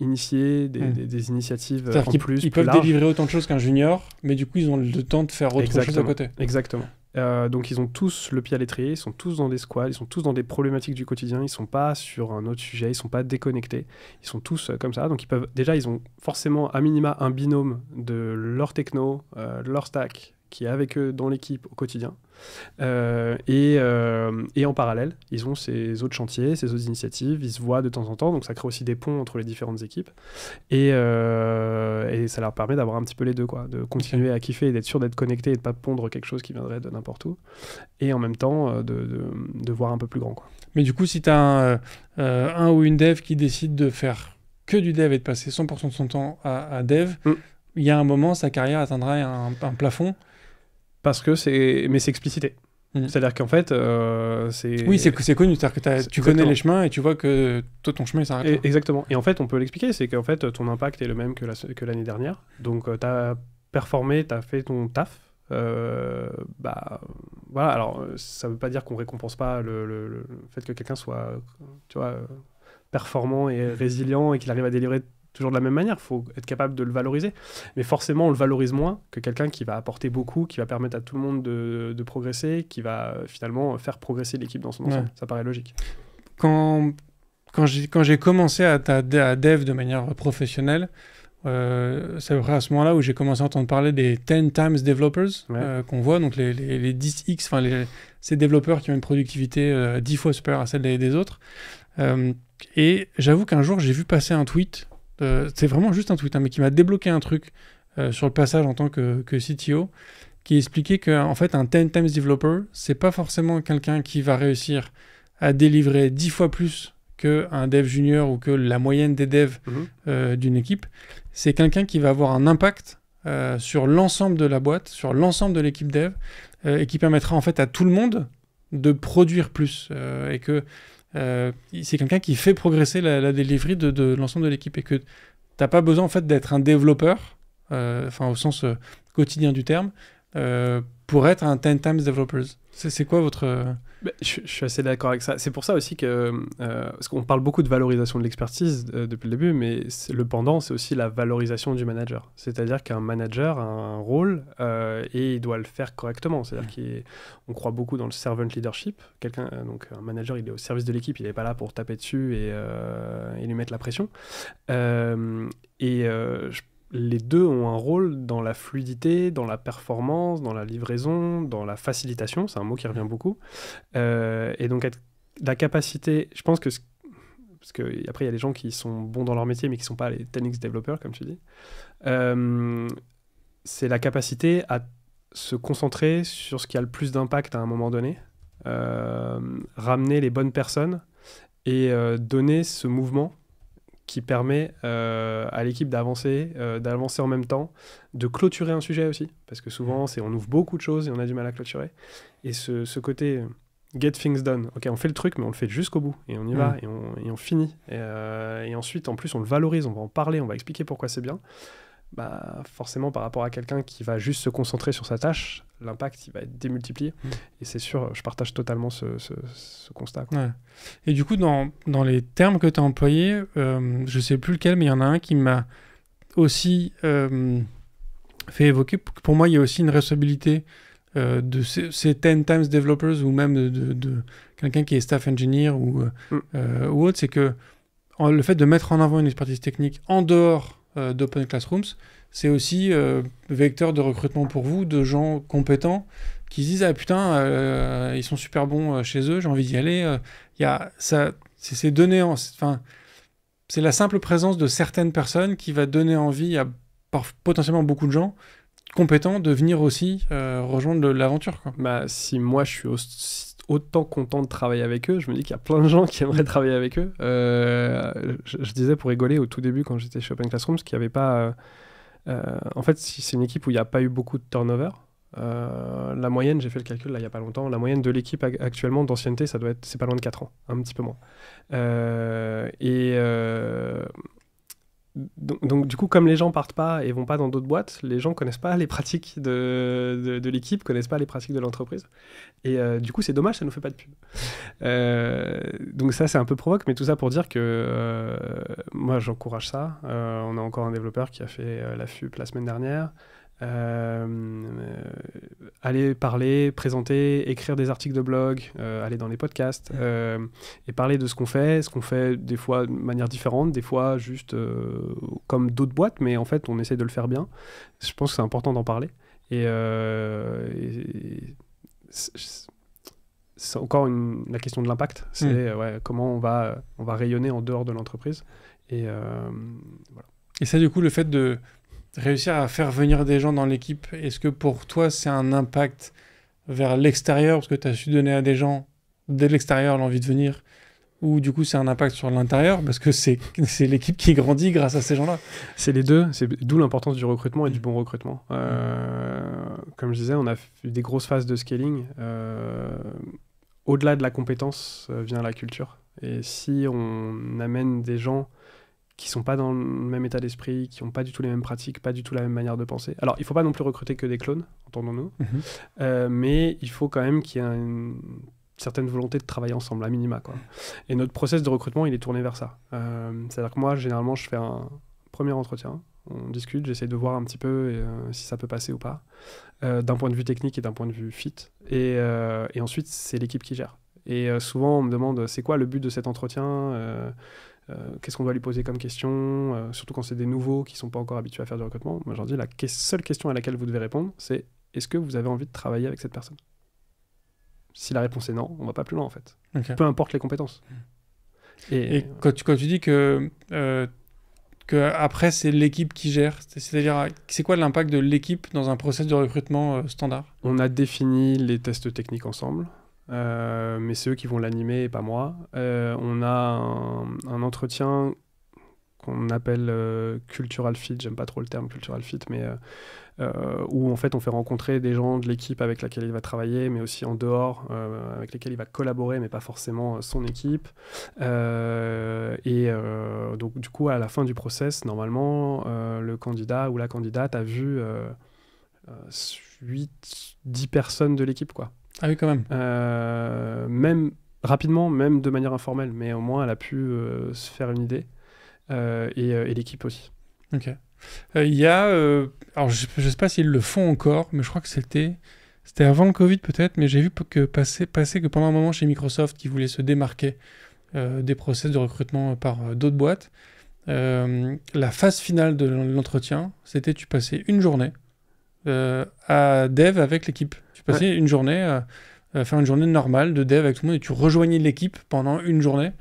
initier des, hmm. initiatives euh, en plus. Ils peuvent délivrer autant de choses qu'un junior, mais du coup, ils ont le temps de faire autre chose à côté. Exactement. Euh, donc, ils ont tous le pied à l'étrier, ils sont tous dans des squads, ils sont tous dans des problématiques du quotidien, ils sont pas sur un autre sujet, ils sont pas déconnectés, ils sont tous euh, comme ça. Donc, ils peuvent déjà, ils ont forcément à minima un binôme de leur techno, leur stack, qui est avec eux dans l'équipe au quotidien. Euh, et, euh, et, en parallèle, ils ont ces autres chantiers, ces autres initiatives, ils se voient de temps en temps, donc ça crée aussi des ponts entre les différentes équipes. Et, euh, et ça leur permet d'avoir un petit peu les deux, quoi, de continuer à kiffer et d'être sûr d'être connecté et de ne pas pondre quelque chose qui viendrait de n'importe où. Et en même temps, de, de, voir un peu plus grand. Quoi. Mais du coup, si tu as un, un, ou une dev qui décide de faire que du dev et de passer 100% de son temps à, dev, mm. il y a un moment, sa carrière atteindra un, un plafond parce que c'est mais c'est explicité. Mmh. C'est-à-dire qu'en fait, euh, c'est. Oui, c'est connu. C'est-à-dire que tu connais les chemins et tu vois que toi, ton chemin, il s'arrête. Exactement. Et en fait, on peut l'expliquer c'est qu'en fait, ton impact est le même que l'année dernière. Donc, euh, tu as performé, tu as fait ton taf. Euh, bah voilà, alors ça veut pas dire qu'on récompense pas le, le fait que quelqu'un soit, tu vois, performant et résilient et qu'il arrive à délivrer toujours de la même manière. Il faut être capable de le valoriser. Mais forcément, on le valorise moins que quelqu'un qui va apporter beaucoup, qui va permettre à tout le monde de, progresser, qui va euh, finalement euh, faire progresser l'équipe dans son ensemble. Ça paraît logique. Quand, quand j'ai commencé à, à, à, dev de manière professionnelle, euh, c'est à ce moment-là où j'ai commencé à entendre parler des 10 times developers qu'on voit, donc les, les, 10x, enfin ces développeurs qui ont une productivité 10 fois supérieure à celle des, des autres. et j'avoue qu'un jour, j'ai vu passer un tweet euh, c'est vraiment juste un tweet, hein, mais qui m'a débloqué un truc euh, sur le passage en tant que, CTO, qui expliquait qu'en en fait, un 10 times developer, c'est pas forcément quelqu'un qui va réussir à délivrer 10 fois plus qu'un dev junior ou que la moyenne des devs mhm. euh, d'une équipe. C'est quelqu'un qui va avoir un impact sur l'ensemble de la boîte, sur l'ensemble de l'équipe dev, et qui permettra en fait à tout le monde de produire plus. et que euh, c'est quelqu'un qui fait progresser la, la delivery de, l'ensemble de l'équipe et que t'as pas besoin en fait d'être un développeur, euh, enfin au sens euh, quotidien du terme, pour être un 10 times developers. C'est quoi votre bah, je, suis assez d'accord avec ça. C'est pour ça aussi que, euh, parce qu'on parle beaucoup de valorisation de l'expertise euh, depuis le début, mais le pendant, c'est aussi la valorisation du manager. C'est-à-dire qu'un manager a un rôle euh, et il doit le faire correctement. C'est-à-dire qu'on croit beaucoup dans le servant leadership. Quelqu'un, donc un manager, il est au service de l'équipe, il n'est pas là pour taper dessus et, lui mettre la pression. et je les deux ont un rôle dans la fluidité, dans la performance, dans la livraison, dans la facilitation, c'est un mot qui revient beaucoup. Euh, et donc la capacité, je pense que... Parce qu'après, après, il y a des gens qui sont bons dans leur métier, mais qui ne sont pas les 10 développeurs, comme tu dis. Euh, c'est la capacité à se concentrer sur ce qui a le plus d'impact à un moment donné, euh, ramener les bonnes personnes et donner ce mouvement qui permet euh, à l'équipe d'avancer, euh, d'avancer en même temps, de clôturer un sujet aussi, parce que souvent mm. c'est on ouvre beaucoup de choses et on a du mal à clôturer. Et ce, côté euh, get things done, ok, on fait le truc, mais on le fait jusqu'au bout et on y va mm. et, on, finit. Et, et, ensuite, en plus, on le valorise, on va en parler, on va expliquer pourquoi c'est bien bah, forcément par rapport à quelqu'un qui va juste se concentrer sur sa tâche, l'impact il va être démultiplié. Mm. Et c'est sûr, je partage totalement ce, ce, constat. Et du coup, dans, dans les termes que tu as employés, je euh, je sais plus lequel, mais il y en a un qui m'a aussi euh, fait évoquer. Pour moi, il y a aussi une responsabilité euh, de ces, 10 times developers ou même de, de, quelqu'un qui est staff engineer ou, mm. ou autre, c'est que le fait de mettre en avant une expertise technique en dehors euh, d'Open Classrooms, c'est aussi euh, vecteur de recrutement pour vous de gens compétents qui se disent ah putain euh, ils sont super bons chez eux, j'ai envie d'y aller. Il y a ça, c'est donné enfin c'est la simple présence de certaines personnes qui va donner envie à potentiellement beaucoup de gens compétents de venir aussi rejoindre l'aventure. Bah, si moi je suis autant content de travailler avec eux. Je me dis qu'il y a plein de gens qui aimeraient travailler avec eux. Euh, je, disais pour rigoler au tout début quand j'étais chez Open ce qu'il n'y avait pas. Euh, euh, en fait, c'est une équipe où il n'y a pas eu beaucoup de turnover. la moyenne, j'ai fait le calcul là il n'y a pas longtemps, la moyenne de l'équipe actuellement d'ancienneté, ça doit être, c'est pas loin de 4 ans, un petit peu moins. et donc, du coup, comme les gens partent pas et vont pas dans d'autres boîtes, les gens connaissent pas les pratiques de, de, l'équipe, connaissent pas les pratiques de l'entreprise. Et euh, du coup, c'est dommage, ça nous fait pas de pub. Euh, donc ça, c'est un peu provoque, mais tout ça pour dire que euh, moi, j'encourage ça. on a encore un développeur qui a fait la FUP la semaine dernière. Euh, euh, aller parler, présenter, écrire des articles de blog, euh, aller dans les podcasts et parler de ce qu'on fait, ce qu'on fait des fois de manière différente, des fois juste comme d'autres boîtes, mais en fait on essaie de le faire bien. Je pense que c'est important d'en parler. Et, c'est encore une, la question de l'impact. Mm. C'est comment on va, on va rayonner en dehors de l'entreprise. Et Et ça, du coup, le fait de, réussir à faire venir des gens dans l'équipe, est-ce que pour toi c'est un impact vers l'extérieur, parce que tu as su donner à des gens dès l'extérieur l'envie de venir, ou du coup c'est un impact sur l'intérieur, parce que c'est l'équipe qui grandit grâce à ces gens-là C'est les deux, c'est d'où l'importance du recrutement et du bon recrutement. Euh, comme je disais, on a eu des grosses phases de scaling. Euh, au-delà de la compétence euh, vient la culture. Et si on amène des gens qui sont pas dans le même état d'esprit, qui n'ont pas du tout les mêmes pratiques, pas du tout la même manière de penser. Alors, il faut pas non plus recruter que des clones, entendons-nous, mhm. euh, mais il faut quand même qu'il y ait une certaine volonté de travailler ensemble, à minima. Quoi. Et notre process de recrutement, il est tourné vers ça. Euh, c'est-à-dire que moi, généralement, je fais un premier entretien, on discute, j'essaie de voir un petit peu euh, si ça peut passer ou pas, d'un point de vue technique et d'un point de vue fit. et, ensuite, c'est l'équipe qui gère. Et souvent, on me demande c'est quoi le but de cet entretien euh, qu'est-ce qu'on doit lui poser comme question, euh, surtout quand c'est des nouveaux qui ne sont pas encore habitués à faire du recrutement. Moi, je dis la seule question à laquelle vous devez répondre, c'est est-ce que vous avez envie de travailler avec cette personne Si la réponse est non, on va pas plus loin en fait. Peu importe les compétences. Et, euh, quand, tu, dis que, après c'est l'équipe qui gère, c'est-à-dire c'est quoi l'impact de l'équipe dans un process de recrutement standard On a défini les tests techniques ensemble. Euh, mais c'est eux qui vont l'animer et pas moi. Euh, on a un, entretien qu'on appelle euh, cultural fit, j'aime pas trop le terme cultural fit, mais où en fait on fait rencontrer des gens de l'équipe avec laquelle il va travailler, mais aussi en dehors, avec lesquels il va collaborer, mais pas forcément son équipe. et donc du coup à la fin du process, normalement, le candidat ou la candidate a vu 8, 10 personnes de l'équipe, quoi. Ah oui, quand même. Euh, même rapidement, même de manière informelle, mais au moins elle a pu euh, se faire une idée. Euh, et, et l'équipe aussi. Ok. Il y a. alors, je ne sais pas s'ils le font encore, mais je crois que c'était. C'était avant le Covid peut-être, mais j'ai vu que passer, passer que pendant un moment chez Microsoft, qui voulait se démarquer des process de recrutement par d'autres boîtes, la phase finale de l'entretien, c'était tu passais une journée à dev avec l'équipe. Tu passais une journée, euh, euh, faire une journée normale de dev avec tout le monde et tu rejoignais l'équipe pendant une journée.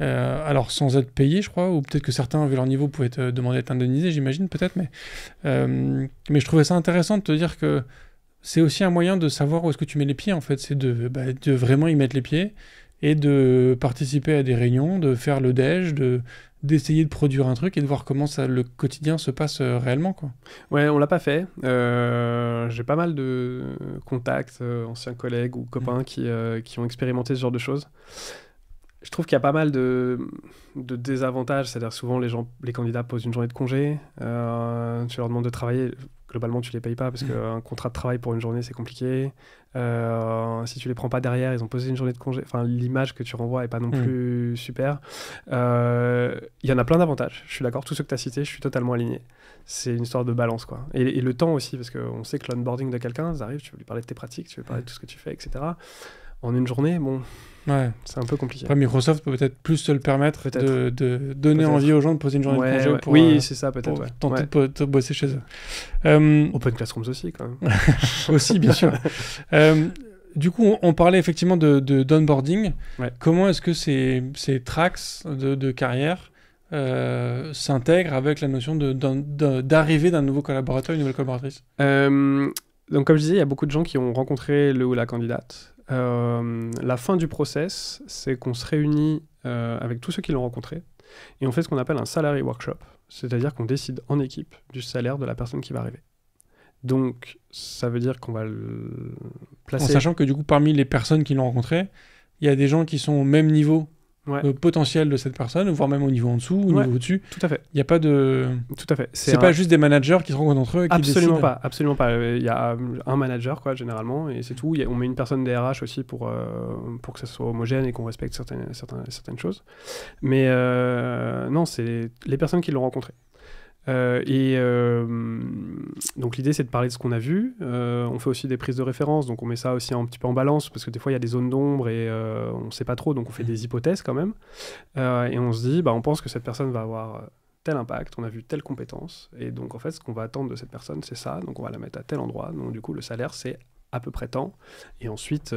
Euh, alors sans être payé, je crois, ou peut-être que certains, vu leur niveau, pouvaient te demander d'être indemnisé, j'imagine, peut-être, mais, mais je trouvais ça intéressant de te dire que c'est aussi un moyen de savoir où est-ce que tu mets les pieds, en fait, c'est de, bah, vraiment y mettre les pieds et de participer à des réunions, de faire le déj, de d'essayer de produire un truc et de voir comment ça, le quotidien se passe euh, réellement quoi. Ouais, on l'a pas fait. Euh, j'ai pas mal de contacts, euh, anciens collègues ou copains qui, qui ont expérimenté ce genre de choses je trouve qu'il y a pas mal de, de désavantages. C'est-à-dire souvent les gens, les candidats posent une journée de congé. tu leur demandes de travailler globalement, tu les payes pas parce mmh. qu'un contrat de travail pour une journée, c'est compliqué. Euh, si tu les prends pas derrière, ils ont posé une journée de congé. Enfin, l'image que tu renvoies est pas non mmh. plus super. Euh, il y en a plein d'avantages. Je suis d'accord. Tous ceux que tu as cités, je suis totalement aligné. C'est une histoire de balance, quoi. Et, le temps aussi, parce qu'on sait que l'onboarding de quelqu'un, ça arrive, tu veux lui parler de tes pratiques, tu veux parler de tout ce que tu fais, etc en une journée, bon, ouais. c'est un peu compliqué. Microsoft peut peut-être plus se le permettre de, de, donner envie aux gens de poser une journée de congé pour, oui, euh, c'est ça, peut-être, tenter de, bosser chez eux. Euh... Open Classrooms aussi, quand même. aussi, bien sûr. Euh, du coup, on, parlait effectivement de, d'onboarding. Comment est-ce que ces, ces tracks de, carrière euh, s'intègrent avec la notion d'arrivée d'un nouveau collaborateur, une nouvelle collaboratrice Donc, comme je disais, il y a beaucoup de gens qui ont rencontré le ou la candidate euh, la fin du process, c'est qu'on se réunit euh, avec tous ceux qui l'ont rencontré et on fait ce qu'on appelle un salary workshop, c'est-à-dire qu'on décide en équipe du salaire de la personne qui va arriver. Donc, ça veut dire qu'on va le placer. En sachant que du coup, parmi les personnes qui l'ont rencontré, il y a des gens qui sont au même niveau le euh, potentiel de cette personne, voire même au niveau en dessous, au niveau au-dessus. Tout à fait. Il n'y a pas de. Tout à fait. C'est pas juste des managers qui se rencontrent entre eux. absolument pas. Absolument pas. Euh, il y a euh, un manager quoi généralement et c'est tout. on met une personne DRH aussi pour pour que ça soit homogène et qu'on respecte certaines certaines certaines choses. Mais non, c'est les personnes qui l'ont rencontré. Euh, et euh, donc l'idée c'est de parler de ce qu'on a vu. Euh, on fait aussi des prises de référence, donc on met ça aussi un petit peu en balance parce que des fois il y a des zones d'ombre et on ne sait pas trop, donc on fait mhm. des hypothèses quand même. et on se dit, bah, on pense que cette personne va avoir tel impact, on a vu telle compétence, et donc en fait ce qu'on va attendre de cette personne c'est ça, donc on va la mettre à tel endroit. Donc du coup le salaire c'est à peu près tant, et ensuite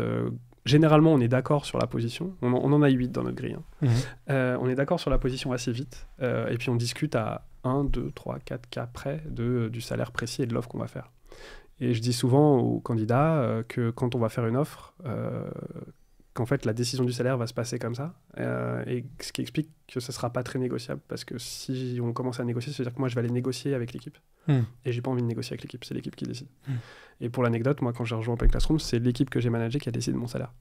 généralement, on est d'accord sur la position. On en, a 8 dans notre grille. Hein. Mhm. on est d'accord sur la position assez vite. et puis, on discute à 1, 2, 3, 4 cas près de, euh, du salaire précis et de l'offre qu'on va faire. Et je dis souvent aux candidats euh, que quand on va faire une offre, euh, qu'en fait la décision du salaire va se passer comme ça, et ce qui explique que ce ne sera pas très négociable, parce que si on commence à négocier, c'est-à-dire que moi je vais aller négocier avec l'équipe, hmm. et j'ai pas envie de négocier avec l'équipe, c'est l'équipe qui décide. Hmm. Et pour l'anecdote, moi quand j'ai rejoint Open Classroom, c'est l'équipe que j'ai managée qui a décidé de mon salaire.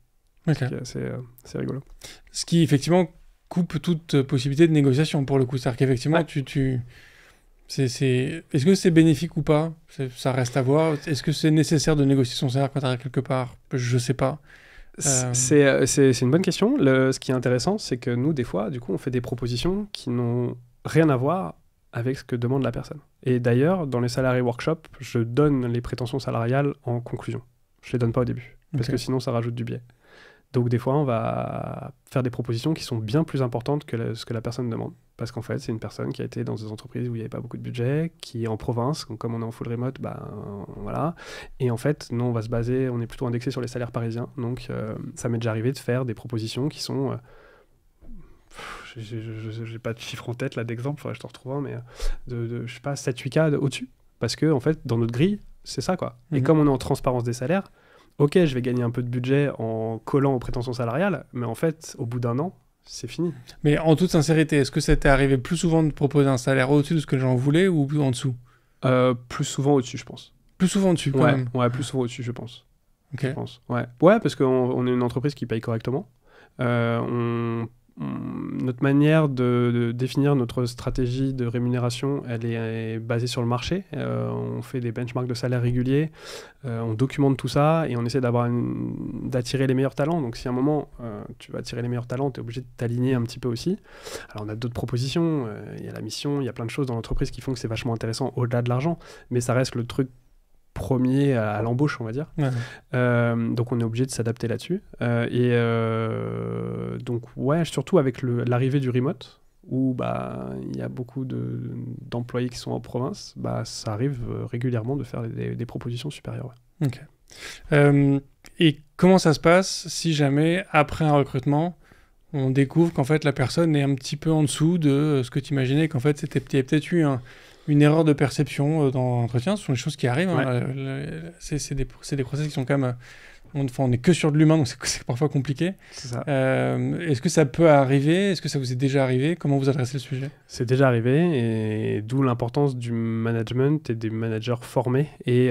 C'est rigolo. Ce qui effectivement coupe toute possibilité de négociation pour le coup. C'est-à-dire qu'effectivement, tu, tu... C'est, c'est... Est-ce que c'est bénéfique ou pas Ça reste à voir. Est-ce que c'est nécessaire de négocier son salaire quand tu arrives quelque part Je sais pas. Euh, c'est, euh, c'est, c'est une bonne question. Le, ce qui est intéressant, c'est que nous, des fois, du coup, on fait des propositions qui n'ont rien à voir avec ce que demande la personne. Et d'ailleurs, dans les salariés workshop, je donne les prétentions salariales en conclusion. Je les donne pas au début, parce que sinon, ça rajoute du biais. Donc des fois, on va faire des propositions qui sont bien plus importantes que ce que la personne demande. Parce qu'en fait, c'est une personne qui a été dans des entreprises où il n'y avait pas beaucoup de budget, qui est en province, comme on est en full remote, ben voilà. Et en fait, nous, on va se baser, on est plutôt indexé sur les salaires parisiens. Donc euh, ça m'est déjà arrivé de faire des propositions qui sont... Euh, je n'ai pas de chiffre en tête là d'exemple, faudrait que je te retrouve mais de, de, je sais pas, 7-8K au-dessus. Parce que en fait, dans notre grille, c'est ça quoi. Et mhm. comme on est en transparence des salaires, ok, je vais gagner un peu de budget en collant aux prétentions salariales, mais en fait, au bout d'un an, c'est fini. Mais en toute sincérité, est-ce que ça t'est arrivé plus souvent de proposer un salaire au-dessus de ce que les gens voulaient ou plus en dessous euh, Plus souvent au-dessus, je pense. Plus souvent au-dessus, quand ouais, même. Ouais, plus souvent au-dessus, je pense. Ok. pense. Ouais. ouais, parce qu'on est une entreprise qui paye correctement. Euh, on Mm, notre manière de, définir notre stratégie de rémunération, elle est, basée sur le marché. Euh, on fait des benchmarks de salaire réguliers, euh, on documente tout ça et on essaie d'avoir d'attirer les meilleurs talents. Donc si à un moment euh, tu vas attirer les meilleurs talents, tu es obligé de t'aligner un petit peu aussi. Alors on a d'autres propositions, il y a la mission, il y a plein de choses dans l'entreprise qui font que c'est vachement intéressant au-delà de l'argent, mais ça reste le truc premier à, l'embauche, on va dire. Euh, donc on est obligé de s'adapter là-dessus. Euh, et euh, donc ouais, surtout avec l'arrivée du remote, où bah il y a beaucoup d'employés qui sont en province, bah ça arrive régulièrement de faire des, propositions supérieures. Ok. et comment ça se passe si jamais, après un recrutement, on découvre qu'en fait la personne est un petit peu en dessous de ce que tu imaginais, qu'en fait c'était peut-être un, une erreur de perception euh, dans l'entretien. Ce sont des choses qui arrivent. Hein. Euh, c'est des, des, process qui sont quand même. Euh, on, enfin, que sur de l'humain, donc c'est parfois compliqué. Est-ce que ça peut arriver Est-ce que ça vous est déjà arrivé Comment vous adressez le sujet C'est déjà arrivé, et d'où l'importance du management et des managers formés et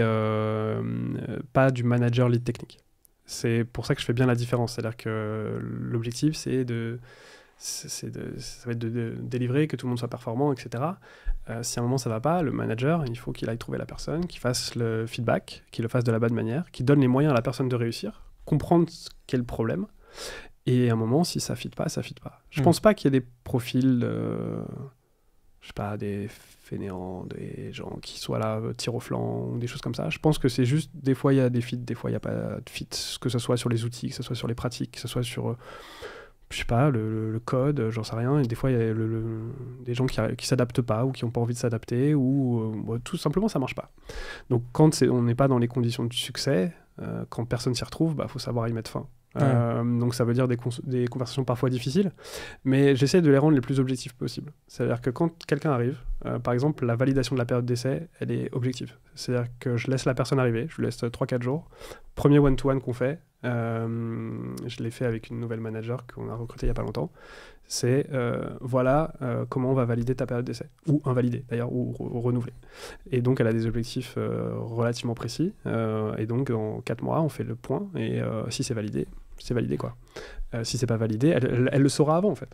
pas du manager lead technique. C'est pour ça que je fais bien la différence. C'est-à-dire que l'objectif, c'est de c'est de, ça va être de, délivrer, que tout le monde soit performant, etc. Euh, si à un moment ça va pas, le manager, il faut qu'il aille trouver la personne, qu'il fasse le feedback, qu'il le fasse de la bonne manière, qu'il donne les moyens à la personne de réussir, comprendre quel problème. Et à un moment, si ça fit pas, ça fit pas. Je hmm. pense pas qu'il y ait des profils, euh, je sais pas, des fainéants, des gens qui soient là, euh, au flanc, des choses comme ça. Je pense que c'est juste, des fois il y a des fits, des fois il n'y a pas de fit, que ce soit sur les outils, que ce soit sur les pratiques, que ce soit sur euh, je sais pas, le, code, j'en sais rien. Et des fois, il y a des gens qui, ne s'adaptent pas ou qui n'ont pas envie de s'adapter ou euh, tout simplement ça marche pas. Donc quand on n'est pas dans les conditions de succès, euh, quand personne s'y retrouve, bah faut savoir y mettre fin. Euh, donc ça veut dire des, conversations parfois difficiles, mais j'essaie de les rendre les plus objectifs possibles. C'est-à-dire que quand quelqu'un arrive, par exemple, la validation de la période d'essai, elle est objective. C'est-à-dire que je laisse la personne arriver, je laisse 3-4 jours. Premier one-to-one qu'on fait, euh, je l'ai fait avec une nouvelle manager qu'on a recrutée il n'y a pas longtemps. C'est euh, voilà euh, comment on va valider ta période d'essai, ou invalider d'ailleurs, ou, renouveler. Et donc elle a des objectifs relativement précis. et donc dans 4 mois, on fait le point. Et si c'est validé, c'est validé quoi. si c'est pas validé, elle, le saura avant en fait.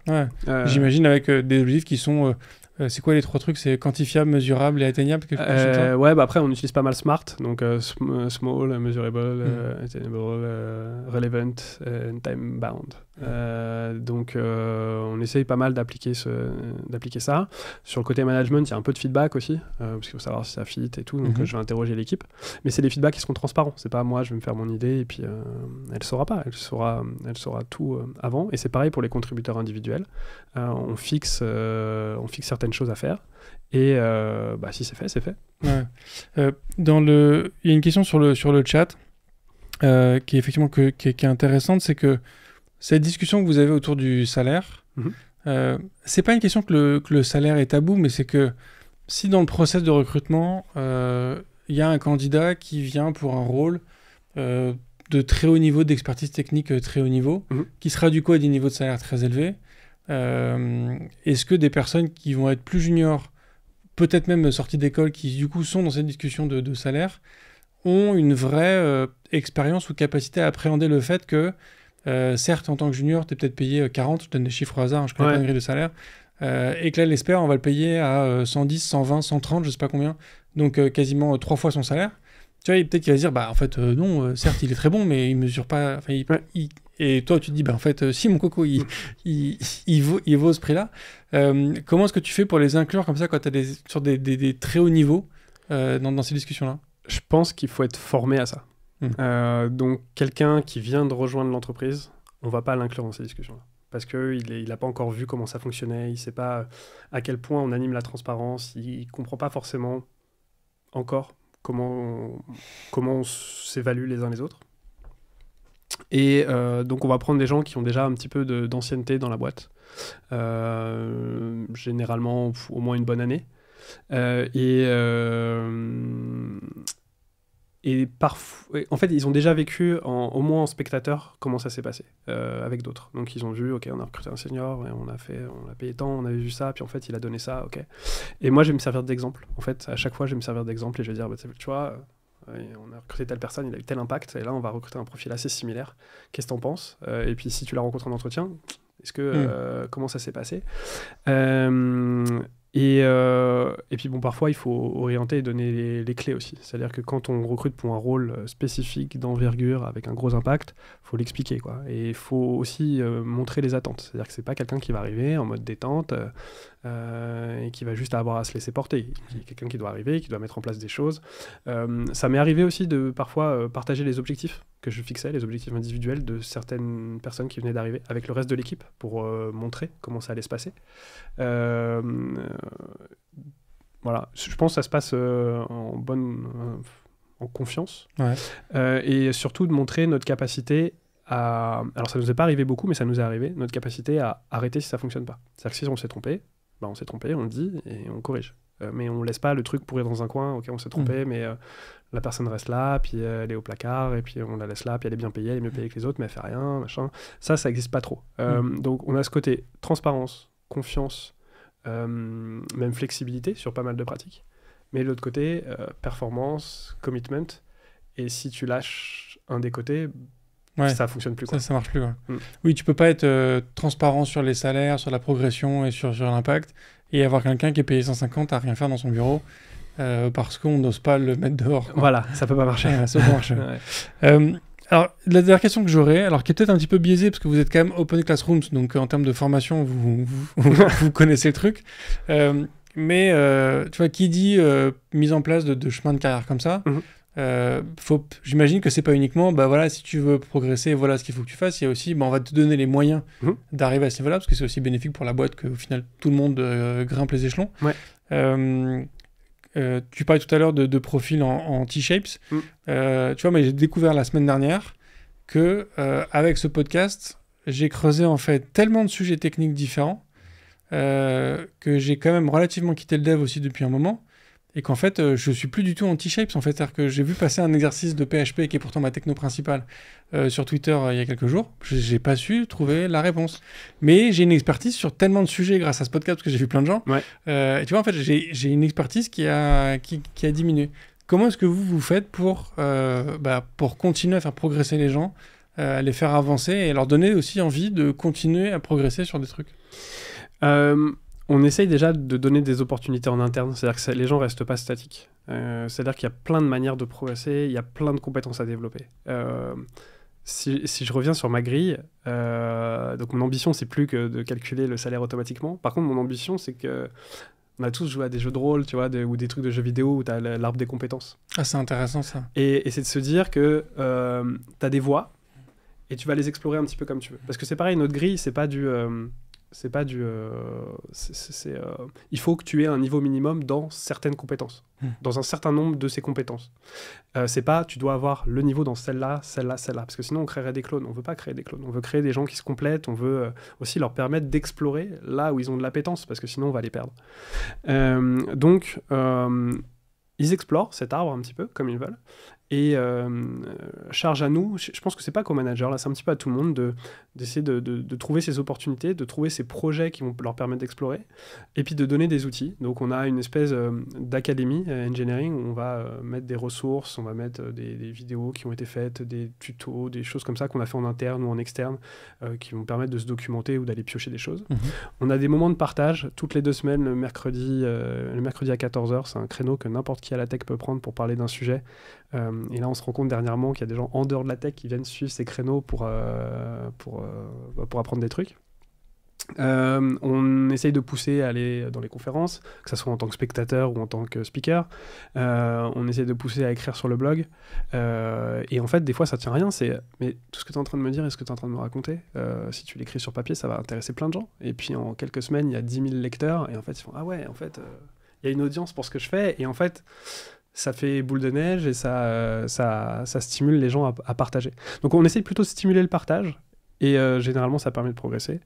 J'imagine avec des objectifs qui sont euh, c'est quoi les trois trucs C'est quantifiable, mesurable et atteignable euh, Ouais, bah après, on utilise pas mal Smart, donc euh, small, measurable, hmm. attainable, relevant, and time bound. Euh, donc euh, on essaye pas mal d'appliquer, d'appliquer ça. Sur le côté management, il y a un peu de feedback aussi, euh, parce qu'il faut savoir si ça fit et tout, donc mhm. je vais interroger l'équipe. Mais c'est des feedbacks qui seront transparents, c'est pas moi, je vais me faire mon idée et puis elle saura pas, elle saura, elle saura tout avant. Et c'est pareil pour les contributeurs individuels, on, fixe, on fixe certaines choses à faire. Et bah, si c'est fait, c'est fait. dans le... Il y a une question sur le, sur le chat qui est effectivement que, qui est intéressante, c'est que cette discussion que vous avez autour du salaire, ce mhm. euh, c'est pas une question que le, salaire est tabou, mais c'est que si dans le process de recrutement, euh, il y a un candidat qui vient pour un rôle euh, de très haut niveau, d'expertise technique très haut niveau, mhm. qui sera du coup à des niveaux de salaire très élevés, est-ce que des personnes qui vont être plus juniors, peut-être même sorties d'école, qui du coup sont dans cette discussion de, de salaire, ont une vraie expérience ou capacité à appréhender le fait que euh, certes, en tant que junior, tu es peut-être payé 40, euh, je donne des chiffres au hasard, hein, je connais pas grille de salaire. Euh, et que là, l'espère, on va le payer à 110, 120, 130, je sais pas combien. Donc quasiment trois fois son salaire. Tu vois, peut-être qu'il va se dire, bah en fait, non, certes, il est très bon, mais il mesure pas. et toi, tu te dis, bah en fait, si mon coco, il, mm. vaut, ce prix-là. comment est-ce que tu fais pour les inclure comme ça quand tu des, sur des, très hauts niveaux dans ces discussions-là Je pense qu'il faut être formé à ça. Hmm. Euh, donc, quelqu'un qui vient de rejoindre l'entreprise, on va pas l'inclure dans ces discussions-là. Parce qu'il n'a il pas encore vu comment ça fonctionnait, il sait pas à quel point on anime la transparence, il comprend pas forcément encore comment on, comment s'évalue les uns les autres. Et euh, donc on va prendre des gens qui ont déjà un petit peu d'ancienneté dans la boîte, euh, généralement au moins une bonne année. Euh, et, et parfois, en fait, ils ont déjà vécu au moins en spectateur comment ça s'est passé euh, avec d'autres. Donc ils ont vu, ok, on a recruté un senior, et on a fait, on a payé tant, on avait vu ça, puis en fait il a donné ça, ok. Et moi je vais me servir d'exemple. En fait, à chaque fois je vais me servir d'exemple et je vais dire, bah, tu vois, euh, on a recruté telle personne, il a eu tel impact, et là on va recruter un profil assez similaire. Qu'est-ce que t'en penses euh, Et puis si tu la rencontres en entretien, est-ce que hmm. comment ça s'est passé euh, et, puis bon, parfois, il faut orienter et donner les, clés aussi. C'est-à-dire que quand on recrute pour un rôle euh, spécifique d'envergure avec un gros impact, faut l'expliquer quoi. Et il faut aussi euh, montrer les attentes. C'est-à-dire que c'est pas quelqu'un qui va arriver en mode détente. Euh, et qui va juste avoir à se laisser porter. Il y a quelqu'un qui doit arriver, qui doit mettre en place des choses. Euh, ça m'est arrivé aussi de parfois euh, partager les objectifs que je fixais, les objectifs individuels de certaines personnes qui venaient d'arriver avec le reste de l'équipe pour montrer comment ça allait se passer. voilà, je pense que ça se passe en bonne en confiance. et surtout de montrer notre capacité à. Alors ça nous est pas arrivé beaucoup, mais ça nous est arrivé, notre capacité à arrêter si ça fonctionne pas. C'est-à-dire que si on s'est trompé, bah, on s'est trompé, on le dit et on corrige. Euh, mais on laisse pas le truc pourrir dans un coin, ok, on s'est trompé, mm. mais euh, la personne reste là, puis euh, elle est au placard, et puis on la laisse là, puis elle est bien payée, elle est mieux payée que les autres, mais elle fait rien, machin. Ça, ça existe pas trop. Mm. Donc on a ce côté transparence, confiance, même flexibilité sur pas mal de pratiques, mais l'autre côté, performance, commitment, et si tu lâches un des côtés, Ouais. Ça fonctionne plus. Quoi. Ça, ça marche plus. Mm. Oui, tu peux pas être euh, transparent sur les salaires, sur la progression et sur, l'impact et avoir quelqu'un qui est payé 150 à rien faire dans son bureau. Euh, parce qu'on n'ose pas le mettre dehors. Voilà, ça peut pas marcher. ça peut marcher. Euh, alors, la dernière question que j'aurais, alors qui est peut-être un petit peu biaisée, parce que vous êtes quand même Open Classrooms, donc en termes de formation, vous, vous, connaissez le truc. mais, tu vois, qui dit mise en place de, de chemin de carrière comme ça, mhm. Euh, J'imagine que c'est pas uniquement, bah voilà, si tu veux progresser, voilà ce qu'il faut que tu fasses. Il y a aussi, bah, on va te donner les moyens mhm. d'arriver à ce niveau-là, parce que c'est aussi bénéfique pour la boîte au final tout le monde euh, grimpe les échelons. Euh, euh, tu parlais tout à l'heure de, de profils en, T-shapes. Mhm. tu vois, mais j'ai découvert la semaine dernière que avec ce podcast, j'ai creusé en fait tellement de sujets techniques différents que j'ai quand même relativement quitté le dev aussi depuis un moment et qu'en fait, euh, je suis plus du tout anti-shapes. En fait, cest dire que j'ai vu passer un exercice de PHP qui est pourtant ma techno principale euh, sur Twitter euh, il y a quelques jours. J'ai pas su trouver la réponse, mais j'ai une expertise sur tellement de sujets grâce à ce podcast parce que j'ai vu plein de gens. et tu vois, en fait, j'ai une expertise qui a qui, a diminué. Comment est-ce que vous vous faites pour bah, pour continuer à faire progresser les gens, les faire avancer et leur donner aussi envie de continuer à progresser sur des trucs? on essaye déjà de donner des opportunités en interne, c'est-à-dire que les gens restent pas statiques. Euh, c'est-à-dire qu'il y a plein de manières de progresser, il y a plein de compétences à développer. Euh, si, je reviens sur ma grille, euh, donc mon ambition, c'est plus que de calculer le salaire automatiquement. Par contre, mon ambition, c'est que on a tous joué à des jeux de rôle, tu vois, ou des trucs de jeux vidéo où tu as l'arbre des compétences. Ah, c'est intéressant ça. Et, c'est de se dire que tu as des voies et tu vas les explorer un petit peu comme tu veux. Parce que c'est pareil, notre grille, c'est pas du c'est pas du. Euh, euh, il faut que tu aies un niveau minimum dans certaines compétences, hmm. dans un certain nombre de ces compétences. Euh, c'est pas tu dois avoir le niveau dans celle-là, celle-là, celle-là, parce que sinon on créerait des clones. On veut pas créer des clones. On veut créer des gens qui se complètent. On veut aussi leur permettre d'explorer là où ils ont de l'appétence, parce que sinon on va les perdre. donc ils explorent cet arbre un petit peu comme ils veulent et euh, charge à nous, je pense que c'est pas qu'au manager, là c'est un petit peu à tout le monde d'essayer de, de, trouver ces opportunités, de trouver ces projets qui vont leur permettre d'explorer, et puis de donner des outils. Donc on a une espèce euh, d'académie euh, engineering où on va mettre des ressources, on va mettre des, des, vidéos qui ont été faites, des tutos, des choses comme ça qu'on a fait en interne ou en externe, qui vont permettre de se documenter ou d'aller piocher des choses. Mhm. On a des moments de partage toutes les deux semaines, le mercredi, le mercredi à 14h, c'est un créneau que n'importe qui à la tech peut prendre pour parler d'un sujet. Euh, et là, on se rend compte dernièrement qu'il y a des gens en dehors de la tech qui viennent suivre ces créneaux pour, euh, pour, euh, pour apprendre des trucs. on essaye de pousser à aller dans les conférences, que ce soit en tant que spectateur ou en tant que speaker. on essaye de pousser à écrire sur le blog. et en fait, des fois, ça tient rien. C'est mais tout ce que tu es en train de me dire et ce que tu es en train de me raconter, si tu l'écris sur papier, ça va intéresser plein de gens. Et puis en quelques semaines, il y a 10 000 lecteurs. Et en fait, ils font Ah ouais, en fait, il y a une audience pour ce que je fais. Et en fait, ça fait boule de neige et ça, euh, ça, ça stimule les gens à, partager. Donc on essaye plutôt de stimuler le partage. Et euh, généralement, ça permet de progresser.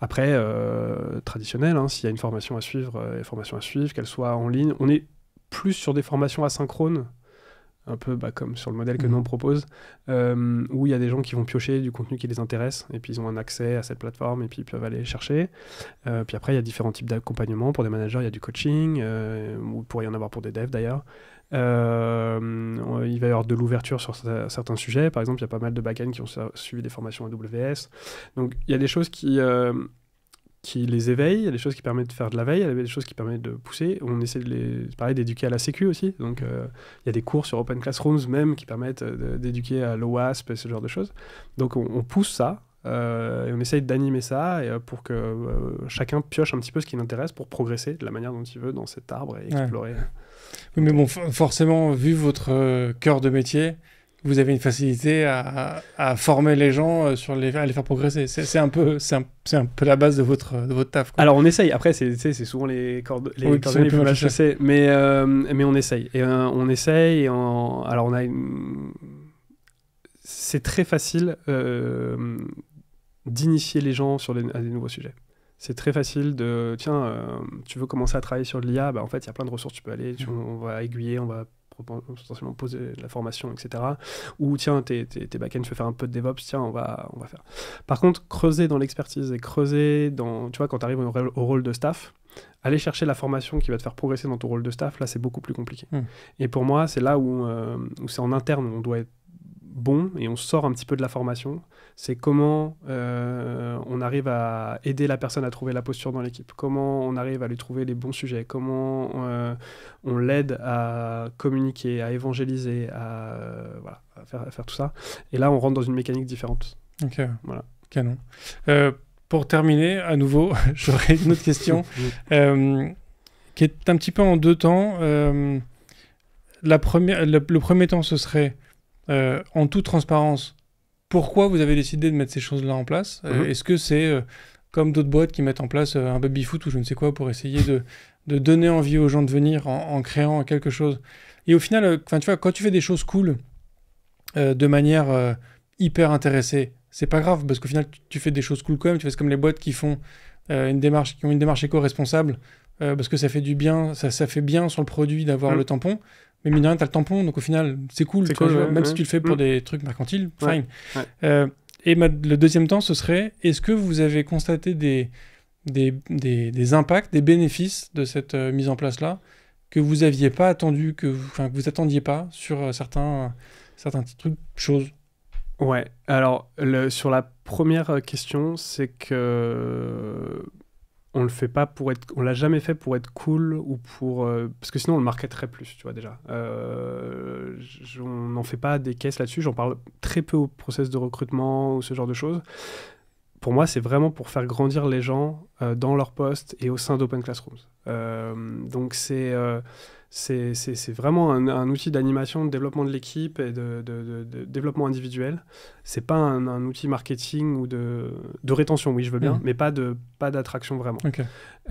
Après, euh, traditionnel, hein, s'il y a une formation à suivre, une formation à suivre, qu'elle soit en ligne, on est plus sur des formations asynchrones, un peu bah, comme sur le modèle que mhm. nous on propose, où il y a des gens qui vont piocher du contenu qui les intéresse, et puis ils ont un accès à cette plateforme, et puis ils peuvent aller chercher. puis après, il y a différents types d'accompagnement. Pour des managers, il y a du coaching, ou il pourrait y en avoir pour des devs d'ailleurs. Euh, il va y avoir de l'ouverture sur certains sujets. Par exemple, il y a pas mal de back qui ont suivi des formations AWS. Donc, il y a des choses qui, euh, qui les éveillent, il y a des choses qui permettent de faire de la veille, il y a des choses qui permettent de pousser. On essaie de les, pareil, d'éduquer à la sécu aussi. Donc, euh, il y a des cours sur Open Classrooms même qui permettent d'éduquer à l'OASP et ce genre de choses. Donc, on, pousse ça. et on essaye d'animer ça et, pour que chacun pioche un petit peu ce qui l'intéresse pour progresser de la manière dont il veut dans cet arbre et explorer. Oui, mais bon, forcément, vu votre euh, cœur de métier, vous avez une facilité à, former les gens euh, sur les, à les faire progresser. C'est un peu c'est un, un, peu la base de votre de votre taf. Quoi. Alors on essaye. Après c'est souvent les cordes les oui, mais euh, mais on essaye et on essaye. alors on a c'est très facile d'initier les gens sur à des nouveaux sujets c'est très facile de tiens euh, tu veux commencer à travailler sur l'IA bah en fait il y a plein de ressources tu peux aller mhm. on va aiguiller on va potentiellement poser la formation etc ou tiens tes, tes, tes back-end tu veux faire un peu de DevOps tiens on va on va faire par contre creuser dans l'expertise et creuser dans tu vois quand tu arrives au, rôle de staff aller chercher la formation qui va te faire progresser dans ton rôle de staff là c'est beaucoup plus compliqué hmm. et pour moi c'est là où, euh, où c'est en interne on doit être bon, et on sort un petit peu de la formation, c'est comment euh, on arrive à aider la personne à trouver la posture dans l'équipe, comment on arrive à lui trouver les bons sujets, comment euh, on l'aide à communiquer, à évangéliser, euh, à, faire, tout ça. Et là, on rentre dans une mécanique différente. Ok, voilà. canon. pour terminer, à nouveau, j'aurais une autre question qui est un petit peu en deux temps. La première, le, premier temps, ce serait euh, en toute transparence, pourquoi vous avez décidé de mettre ces choses-là en place euh, mhm. Est-ce que c'est euh, comme d'autres boîtes qui mettent en place un baby-foot ou je ne sais quoi pour essayer de, donner envie aux gens de venir en, créant quelque chose Et au final, tu quand tu fais des choses cool de manière hyper intéressée, c'est pas grave parce qu'au final, tu, fais des choses cool quand même. Tu fais comme les boîtes qui font une démarche, qui ont une démarche éco-responsable parce que ça fait du bien, ça, fait bien sur le produit d'avoir mhm. le tampon mais mine de rien, t'as le tampon, donc au final, c'est cool, même si tu le fais pour mm. des trucs mercantiles, fine. Euh, et le deuxième temps, ce serait, est-ce que vous avez constaté des, des, des, impacts, des bénéfices de cette euh, mise en place-là que vous aviez pas attendu, que vous, que vous attendiez pas sur euh, certains, petits trucs, choses Ouais, alors sur la première question, c'est que on le fait pas pour être, on l'a jamais fait pour être cool ou pour, euh, parce que sinon on le marketerait plus, tu vois déjà. Euh, on n'en fait pas des caisses là-dessus. J'en parle très peu au process de recrutement ou ce genre de choses. Pour moi, c'est vraiment pour faire grandir les gens euh, dans leur poste et au sein d'Open Classrooms. donc c'est c'est vraiment un, outil d'animation, de développement de l'équipe et de, de, développement individuel. C'est pas un, outil marketing ou de, rétention, oui, je veux bien, mm. mais pas d'attraction pas vraiment.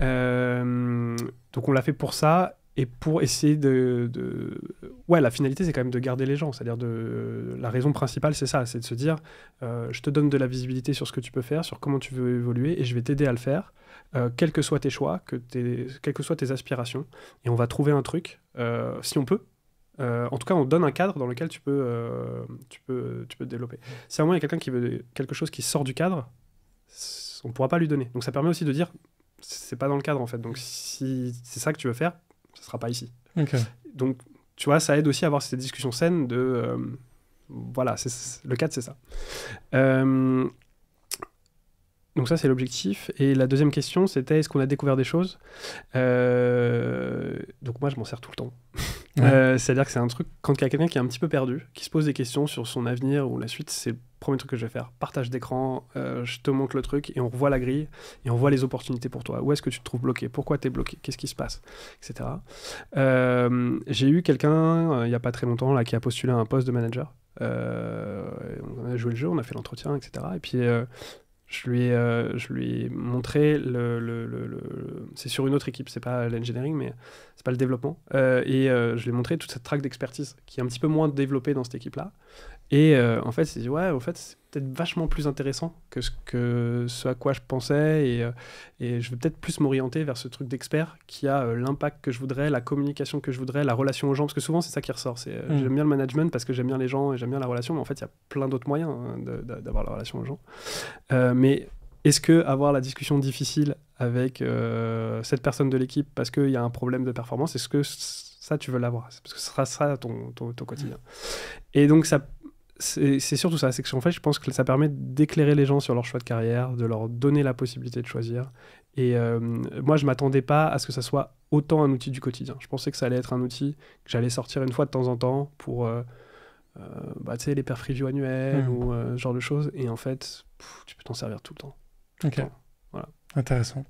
Euh, donc on l'a fait pour ça et pour essayer de, de... ouais la finalité c'est quand même de garder les gens c'est-à-dire de la raison principale c'est ça c'est de se dire euh, je te donne de la visibilité sur ce que tu peux faire sur comment tu veux évoluer et je vais t'aider à le faire euh, quels que soient tes choix, que quelles que soient tes aspirations, et on va trouver un truc, euh, si on peut. Euh, en tout cas, on donne un cadre dans lequel tu peux, tu peux, tu peux te développer. Si à un moment il y a quelqu'un qui veut quelque chose qui sort du cadre, on ne pourra pas lui donner. Donc ça permet aussi de dire, c'est pas dans le cadre en fait. Donc si c'est ça que tu veux faire, ce sera pas ici. Donc tu vois, ça aide aussi à avoir cette discussion saine de, voilà, le cadre c'est ça. Donc ça, c'est l'objectif. Et la deuxième question, c'était est-ce qu'on a découvert des choses euh, Donc moi, je m'en sers tout le temps. Euh, c'est-à-dire que c'est un truc, quand il y a quelqu'un qui est un petit peu perdu, qui se pose des questions sur son avenir ou la suite, c'est le premier truc que je vais faire. Partage d'écran, euh, je te montre le truc et on revoit la grille et on voit les opportunités pour toi. Où est-ce que tu te trouves bloqué Pourquoi tu es bloqué Qu'est-ce qui se passe Etc. J'ai eu quelqu'un, il n'y a pas très longtemps, là, qui a postulé à un poste de manager. on a joué le jeu, on a fait l'entretien, etc. Et puis je lui ai, euh, je montré le, le, le... c'est sur une autre équipe, c'est pas l'engineering, mais c'est pas le développement. Euh, et euh, je lui ai montré toute cette traque d'expertise qui est un petit peu moins développée dans cette équipe-là. Et euh, en fait, c'est dit, ouais, au fait, c'est peut-être vachement plus intéressant que ce, que ce à quoi je pensais. Et, je vais peut-être plus m'orienter vers ce truc d'expert qui a l'impact que je voudrais, la communication que je voudrais, la relation aux gens. Parce que souvent, c'est ça qui ressort. c'est mm. J'aime bien le management parce que j'aime bien les gens et j'aime bien la relation. Mais en fait, il y a plein d'autres moyens hein, d'avoir la relation aux gens. mais est-ce que avoir la discussion difficile avec euh, cette personne de l'équipe parce qu'il y a un problème de performance, est-ce que ça, tu veux l'avoir Parce que ce sera ton, ton, quotidien. Et donc, ça, c'est, surtout ça. C'est en fait, je pense que ça permet d'éclairer les gens sur leur choix de carrière, de leur donner la possibilité de choisir. Et euh, moi, je m'attendais pas à ce que ça soit autant un outil du quotidien. Je pensais que ça allait être un outil que j'allais sortir une fois de temps en temps pour. Euh, bah, les perfs reviews annuels mmh. ou ce genre de choses. Et en fait, tu peux t'en servir tout le temps. Ok, Voilà. Intéressant.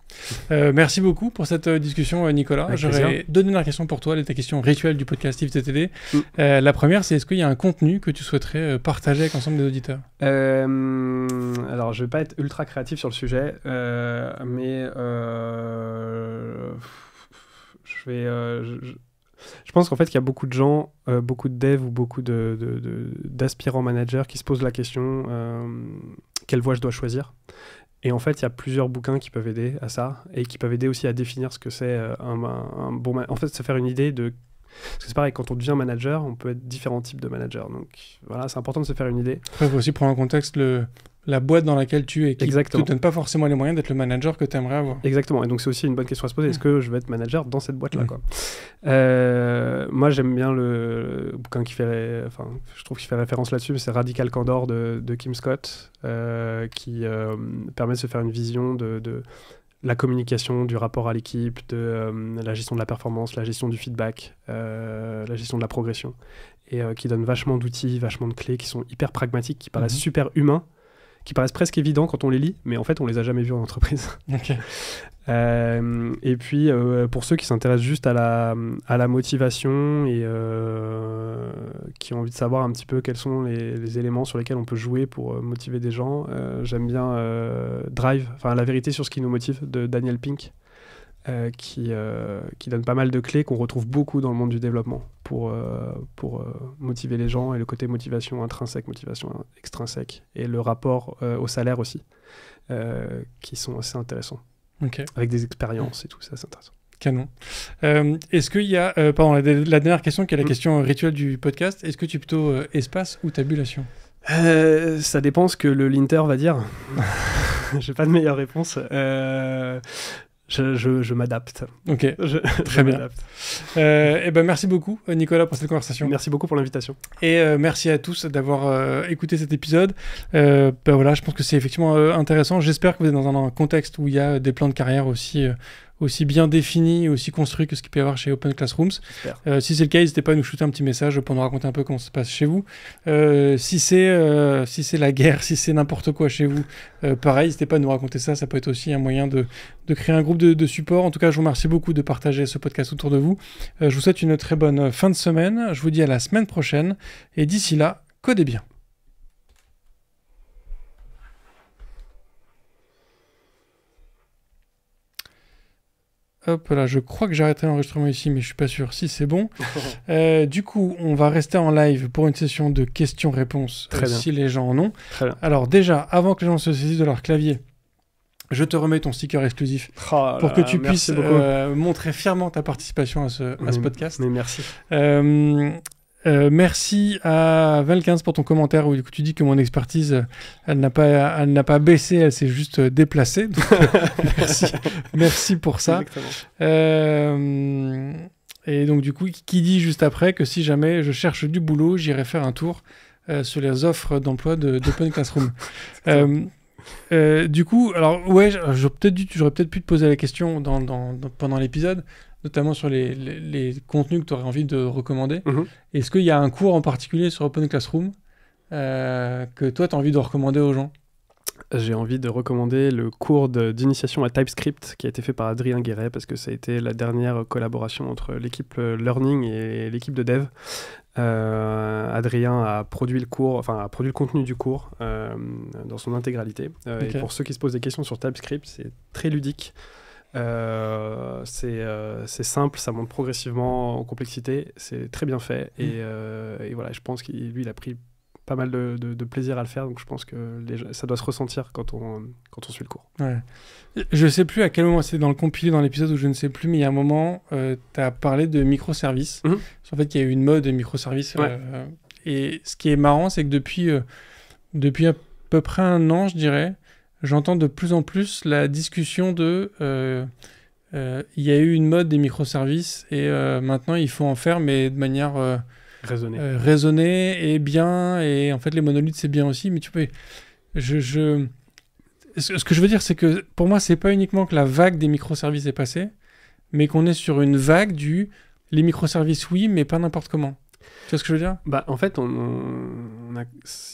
Euh, merci beaucoup pour cette euh, discussion, euh, Nicolas. J'aurais deux dernières questions pour toi, les ta rituelles du podcast IFTTD. Mm. la première, c'est est-ce qu'il y a un contenu que tu souhaiterais partager avec l'ensemble des auditeurs Alors, je vais pas être ultra créatif sur le sujet, mais je vais. pense qu'en fait, il y a beaucoup de gens, beaucoup de devs ou beaucoup d'aspirants de, de, managers qui se posent la question quelle voie je dois choisir et en fait, il y a plusieurs bouquins qui peuvent aider à ça et qui peuvent aider aussi à définir ce que c'est euh, un, bon. manager. En fait, se faire une idée de. Parce que c'est pareil, quand on devient manager, on peut être différents types de manager. Donc voilà, c'est important de se faire une idée. Il faut aussi prendre en contexte le, la boîte dans laquelle tu es, qui ne te donne pas forcément les moyens d'être le manager que tu aimerais avoir. Exactement, et donc c'est aussi une bonne question à se poser, est-ce que je vais être manager dans cette boîte-là quoi euh, Moi j'aime bien le, bouquin qui fait, enfin je trouve qu'il fait référence là-dessus, c'est Radical Candor de, de Kim Scott, euh, qui euh, permet de se faire une vision de, de la communication, du rapport à l'équipe, de la gestion de la performance, la gestion du feedback, la gestion de la progression, et qui donne vachement d'outils, vachement de clés qui sont hyper pragmatiques, qui paraissent mhm. super humains, qui paraissent presque évidents quand on les lit, mais en fait, on les a jamais vus en entreprise. Euh, et puis, euh, pour ceux qui s'intéressent juste à la, à la motivation et euh, qui ont envie de savoir un petit peu quels sont les éléments sur lesquels on peut jouer pour motiver des gens, j'aime bien Drive, enfin La vérité sur ce qui nous motive de Daniel Pink. Euh, qui, euh, qui donne pas mal de clés qu'on retrouve beaucoup dans le monde du développement pour, euh, pour motiver les gens et le côté motivation intrinsèque, motivation extrinsèque et le rapport au salaire aussi, qui sont assez intéressants. Avec des expériences et tout, ça c'est intéressant. Canon. est-ce qu'il y a, pardon, la, dernière question qui est la mm. question rituelle du podcast, est-ce que tu es plutôt espace ou tabulation Ça dépend ce que le linter va dire. J'ai pas de meilleure réponse je, m'adapte. Ok, très bien. et euh, eh ben merci beaucoup Nicolas pour cette conversation. Merci beaucoup pour l'invitation. Et euh, merci à tous d'avoir euh, écouté cet épisode. ben voilà, je pense que c'est effectivement intéressant. J'espère que vous êtes dans un, contexte où il y a des plans de carrière aussi aussi bien défini, aussi construit que ce qu'il peut y avoir chez Open Classrooms. Euh, si c'est le cas, n'hésitez pas à nous shooter un petit message pour nous raconter un peu comment ça se passe chez vous. Euh, si c'est euh, si la guerre, si c'est n'importe quoi chez vous, pareil, n'hésitez pas à nous raconter ça. Ça peut être aussi un moyen de, créer un groupe de, de, support. En tout cas, je vous remercie beaucoup de partager ce podcast autour de vous. je vous souhaite une très bonne fin de semaine. Je vous dis à la semaine prochaine. Et d'ici là, codez bien. Hop là, je crois que j'arrêterai l'enregistrement ici, mais je suis pas sûr. Si c'est bon. Euh, du coup, on va rester en live pour une session de questions-réponses, euh, si les gens en ont. Alors déjà, avant que les gens se saisissent de leur clavier, je te remets ton sticker exclusif oh pour que tu puisses euh, montrer fièrement ta participation à ce, podcast. merci. Euh, merci à Valkins pour ton commentaire où tu dis que mon expertise, elle n'a pas, elle n'a pas baissé, elle s'est juste déplacée. merci, merci pour ça. Euh, et donc du coup, qui dit juste après que si jamais je cherche du boulot, j'irai faire un tour euh, sur les offres d'emploi de, d'Open Classroom. du coup, alors ouais, j'aurais peut-être, peut-être pu te poser la question pendant l'épisode, notamment sur les, les, contenus que tu aurais envie de recommander. Mhm. Est-ce qu'il y a un cours en particulier sur Open Classroom euh, que toi, tu as envie de recommander aux gens j'ai envie de recommander le cours d'initiation à TypeScript qui a été fait par Adrien Guéret parce que ça a été la dernière collaboration entre l'équipe euh, Learning et l'équipe de Dev. Euh, Adrien a produit le cours, enfin a produit le contenu du cours dans son intégralité. Et pour ceux qui se posent des questions sur TypeScript, c'est très ludique. Euh, euh, c'est simple, ça monte progressivement en complexité, c'est très bien fait. Et, mm. euh, voilà, je pense qu'il lui, il a pris pas mal de, plaisir à le faire, donc je pense que ça doit se ressentir quand on, quand on suit le cours. Ouais. Je sais plus à quel moment, c'est dans le compilé, dans l'épisode où je ne sais plus, mais il y a un moment, tu as parlé de microservices. Mm-hmm. En fait, il y a eu une mode de microservices. et ce qui est marrant, c'est que depuis, depuis à peu près un an, je dirais, j'entends de plus en plus la discussion de euh, euh, il y a eu une mode des microservices et euh, maintenant il faut en faire, mais de manière raisonnée. et bien. Et en fait, les monolithes, c'est bien aussi, mais tu peux. je... je ce que je veux dire, c'est que pour moi, c'est pas uniquement que la vague des microservices est passée, mais qu'on est sur une vague du les microservices, oui, mais pas n'importe comment. Tu vois ce que je veux dire Bah, en fait, on,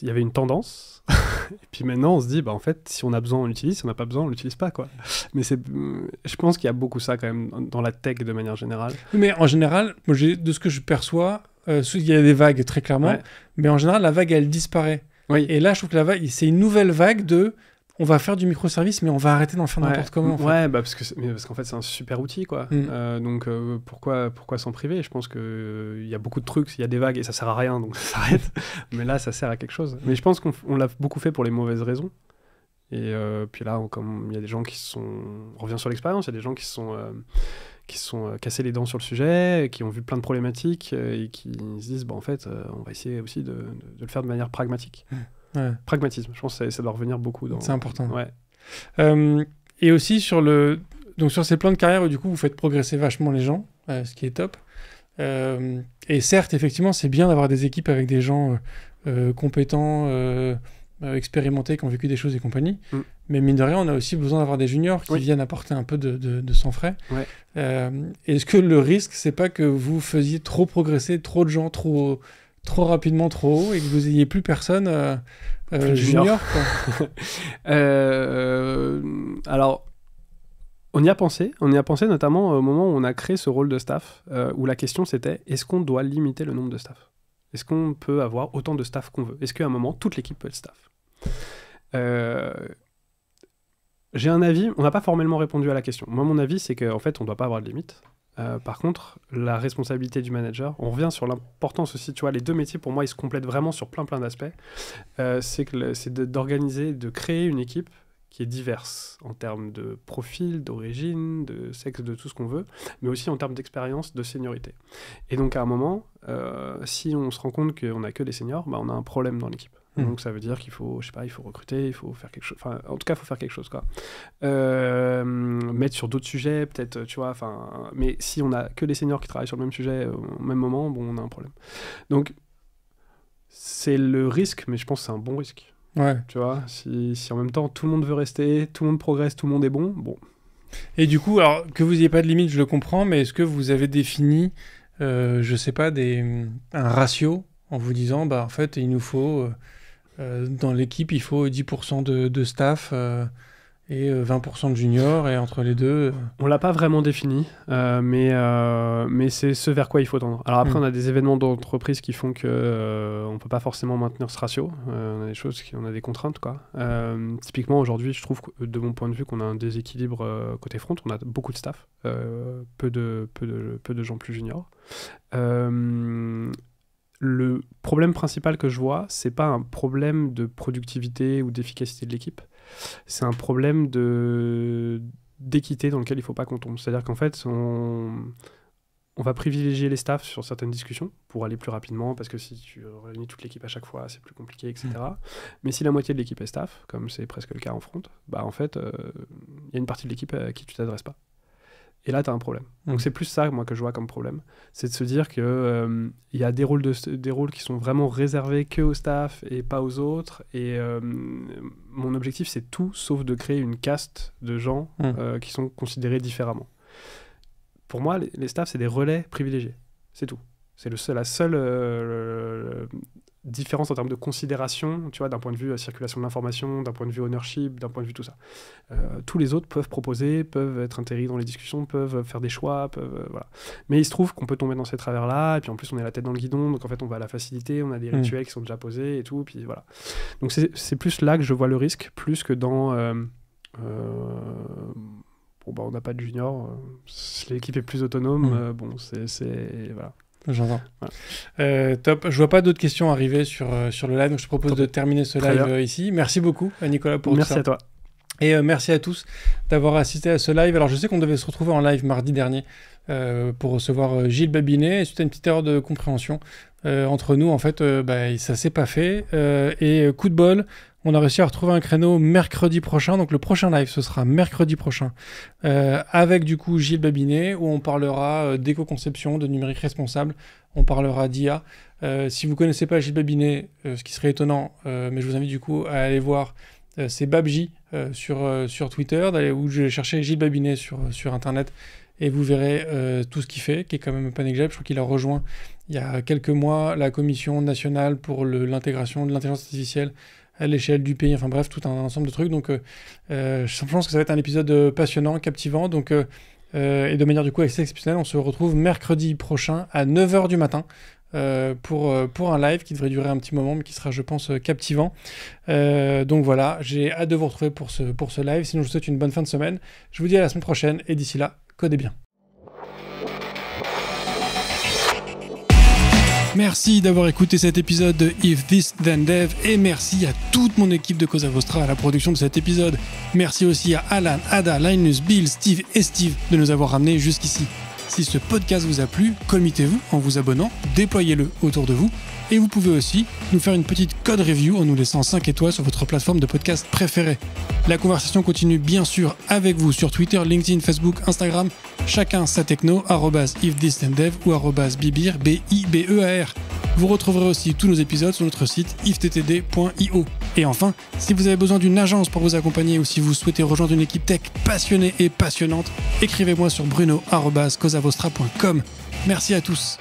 il y avait une tendance. et puis maintenant, on se dit, bah, en fait, si on a besoin, on l'utilise. Si on n'a pas besoin, on l'utilise pas, quoi. Mais c'est, je pense qu'il y a beaucoup ça, quand même, dans la tech de manière générale. Mais en général, moi, de ce que je perçois, euh, il y a des vagues, très clairement. Mais en général, la vague, elle disparaît. Oui. Et là, je trouve que la c'est une nouvelle vague de on va faire du microservice, mais on va arrêter d'en faire n'importe comment. Ouais, bah, parce parce qu'en fait c'est un super outil quoi. Mm. Euh, donc euh, pourquoi pourquoi s'en priver Je pense que euh, il y a beaucoup de trucs, il y a des vagues et ça sert à rien donc ça s'arrête. mais là ça sert à quelque chose. Mais je pense qu'on l'a beaucoup fait pour les mauvaises raisons. Et puis là, comme il y a des gens qui sont, on revient sur l'expérience, il y a des gens qui sont qui sont cassés les dents sur le sujet, qui ont vu plein de problématiques et qui se disent bon bah, en fait on va essayer aussi de, le faire de manière pragmatique. Mm. Pragmatisme, je pense que ça, doit revenir beaucoup. C'est important. Ouais. Euh, et aussi sur, le... Donc sur ces plans de carrière où du coup vous faites progresser vachement les gens, euh, ce qui est top. Euh, et certes, effectivement, c'est bien d'avoir des équipes avec des gens compétents, expérimentés, qui ont vécu des choses et compagnie. Mm. Mais mine de rien, on a aussi besoin d'avoir des juniors qui viennent apporter un peu de, de sang frais. Ouais. Est-ce que le risque, c'est pas que vous faisiez trop progresser trop de gens, trop trop rapidement trop haut et que vous ayez plus personne euh, euh, junior. Euh, alors, on y a pensé. On y a pensé notamment au moment où on a créé ce rôle de staff, où la question c'était est-ce qu'on doit limiter le nombre de staff Est-ce qu'on peut avoir autant de staff qu'on veut Est-ce qu'à un moment toute l'équipe peut être staff j'ai un avis, on n'a pas formellement répondu à la question. Moi, mon avis, c'est qu'en fait, on ne doit pas avoir de limite. Euh, par contre, la responsabilité du manager, on revient sur l'importance aussi, tu vois, les deux métiers pour moi ils se complètent vraiment sur plein plein d'aspects. Euh, c'est d'organiser, de créer une équipe qui est diverse en termes de profil, d'origine, de sexe, de tout ce qu'on veut, mais aussi en termes d'expérience, de seniorité. Et donc à un moment, euh, si on se rend compte qu'on n'a que des seniors, bah, on a un problème dans l'équipe. Hmm. Donc ça veut dire qu'il faut, je sais pas, il faut recruter, il faut faire quelque chose. Enfin, en tout cas, il faut faire quelque chose, quoi. Euh, mettre sur d'autres sujets, peut-être, tu vois. Enfin, mais si on a que des seniors qui travaillent sur le même sujet au même moment, bon, on a un problème. Donc c'est le risque, mais je pense que c'est un bon risque. Ouais. Tu vois, si, si en même temps tout le monde veut rester, tout le monde progresse, tout le monde est bon, bon. Et du coup, alors que vous n'ayez pas de limite, je le comprends, mais est-ce que vous avez défini, euh, je sais pas, des, un ratio en vous disant, bah en fait, il nous faut euh, euh, dans l'équipe, il faut 10% de, de, staff euh, et 20% euh, de juniors, et entre les deux... On l'a pas vraiment défini, mais, mais c'est ce vers quoi il faut tendre. Alors après, mm. on a des événements d'entreprise qui font que ne on peut pas forcément maintenir ce ratio, on a des choses, qui, on a des contraintes. Quoi. typiquement, aujourd'hui, je trouve, de mon point de vue, qu'on a un déséquilibre côté front, on a beaucoup de staff, peu, de, peu, de, peu de gens plus juniors le problème principal que je vois, c'est pas un problème de productivité ou d'efficacité de l'équipe. C'est un problème de d'équité dans lequel il ne faut pas qu'on tombe. C'est-à-dire qu'en fait, on, va privilégier les staffs sur certaines discussions pour aller plus rapidement, parce que si tu réunis toute l'équipe à chaque fois, c'est plus compliqué, etc. Mmh. Mais si la moitié de l'équipe est staff, comme c'est presque le cas en front, bah en fait, euh, il y a une partie de l'équipe à qui tu t'adresses pas. Et là, tu as un problème. Donc mm. c'est plus ça, moi, que je vois comme problème. C'est de se dire qu'il euh, il y a des rôles, de, des rôles qui sont vraiment réservés que au staff et pas aux autres. Et euh, mon objectif, c'est tout sauf de créer une caste de gens mm. euh, qui sont considérés différemment. Pour moi, les, staffs, c'est des relais privilégiés. C'est tout. C'est le seul, la seule, différence en termes de considération, tu vois, d'un point de vue euh, circulation de l'information, d'un point de vue ownership, d'un point de vue tout ça. Euh, tous les autres peuvent proposer, peuvent être intégrés dans les discussions, peuvent faire des choix, peuvent, euh, voilà. Mais il se trouve qu'on peut tomber dans ces travers-là, et puis en plus on est la tête dans le guidon, donc en fait on va à la facilité, on a des mm. rituels qui sont déjà posés et tout, puis voilà. Donc c'est plus là que je vois le risque, plus que dans... bon, bah on n'a pas de junior, l'équipe est plus autonome, mm. bon, c'est... Voilà. J'entends. Euh, top. Je vois pas d'autres questions arriver sur, euh, sur le live, donc je te propose de terminer ce live euh, ici. Merci beaucoup à Nicolas pour Merci tout ça. à toi. Et merci à tous d'avoir assisté à ce live. Alors je sais qu'on devait se retrouver en live mardi dernier pour recevoir Gilles Babinet. C'était une petite erreur de compréhension. Euh, entre nous, en fait, euh, bah, ça s'est pas fait. Euh, et coup de bol, on a réussi à retrouver un créneau mercredi prochain. Donc le prochain live, ce sera mercredi prochain avec du coup Gilles Babinet où on parlera d'éco-conception, de numérique responsable. On parlera d'IA. si vous connaissez pas Gilles Babinet, ce qui serait étonnant, mais je vous invite du coup à aller voir. c'est Babji sur, sur Twitter, où je vais chercher Gilles Babinet sur, sur Internet et vous verrez tout ce qu'il fait, qui est quand même pas négligeable. Je crois qu'il a rejoint il y a quelques mois, la Commission nationale pour l'intégration de l'intelligence artificielle à l'échelle du pays, enfin bref, tout un, ensemble de trucs. Donc euh, euh, je pense que ça va être un épisode euh, passionnant, captivant. Donc, et de manière du coup assez exceptionnelle, on se retrouve mercredi prochain à 9h du matin. pour, pour un live qui devrait durer un petit moment, mais qui sera, je pense, captivant. donc voilà, j'ai hâte de vous retrouver pour ce, pour ce live. Sinon, je vous souhaite une bonne fin de semaine. Je vous dis à la semaine prochaine, et d'ici là, codez bien. Merci d'avoir écouté cet épisode de If This Then Dev et merci à toute mon équipe de Cosa Vostra à la production de cet épisode. Merci aussi à Alan, Ada, Linus, Bill, Steve et Steve de nous avoir ramenés jusqu'ici. Si ce podcast vous a plu, committez-vous en vous abonnant, déployez-le autour de vous et vous pouvez aussi nous faire une petite code review en nous laissant 5 étoiles sur votre plateforme de podcast préférée. La conversation continue bien sûr avec vous sur Twitter, LinkedIn, Facebook, Instagram, chacun sa techno, ifdistendev ou bibir, b i b e a r Vous retrouverez aussi tous nos épisodes sur notre site ifttd.io. Et enfin, si vous avez besoin d'une agence pour vous accompagner ou si vous souhaitez rejoindre une équipe tech passionnée et passionnante, écrivez-moi sur bruno.cosavostra.com. Merci à tous.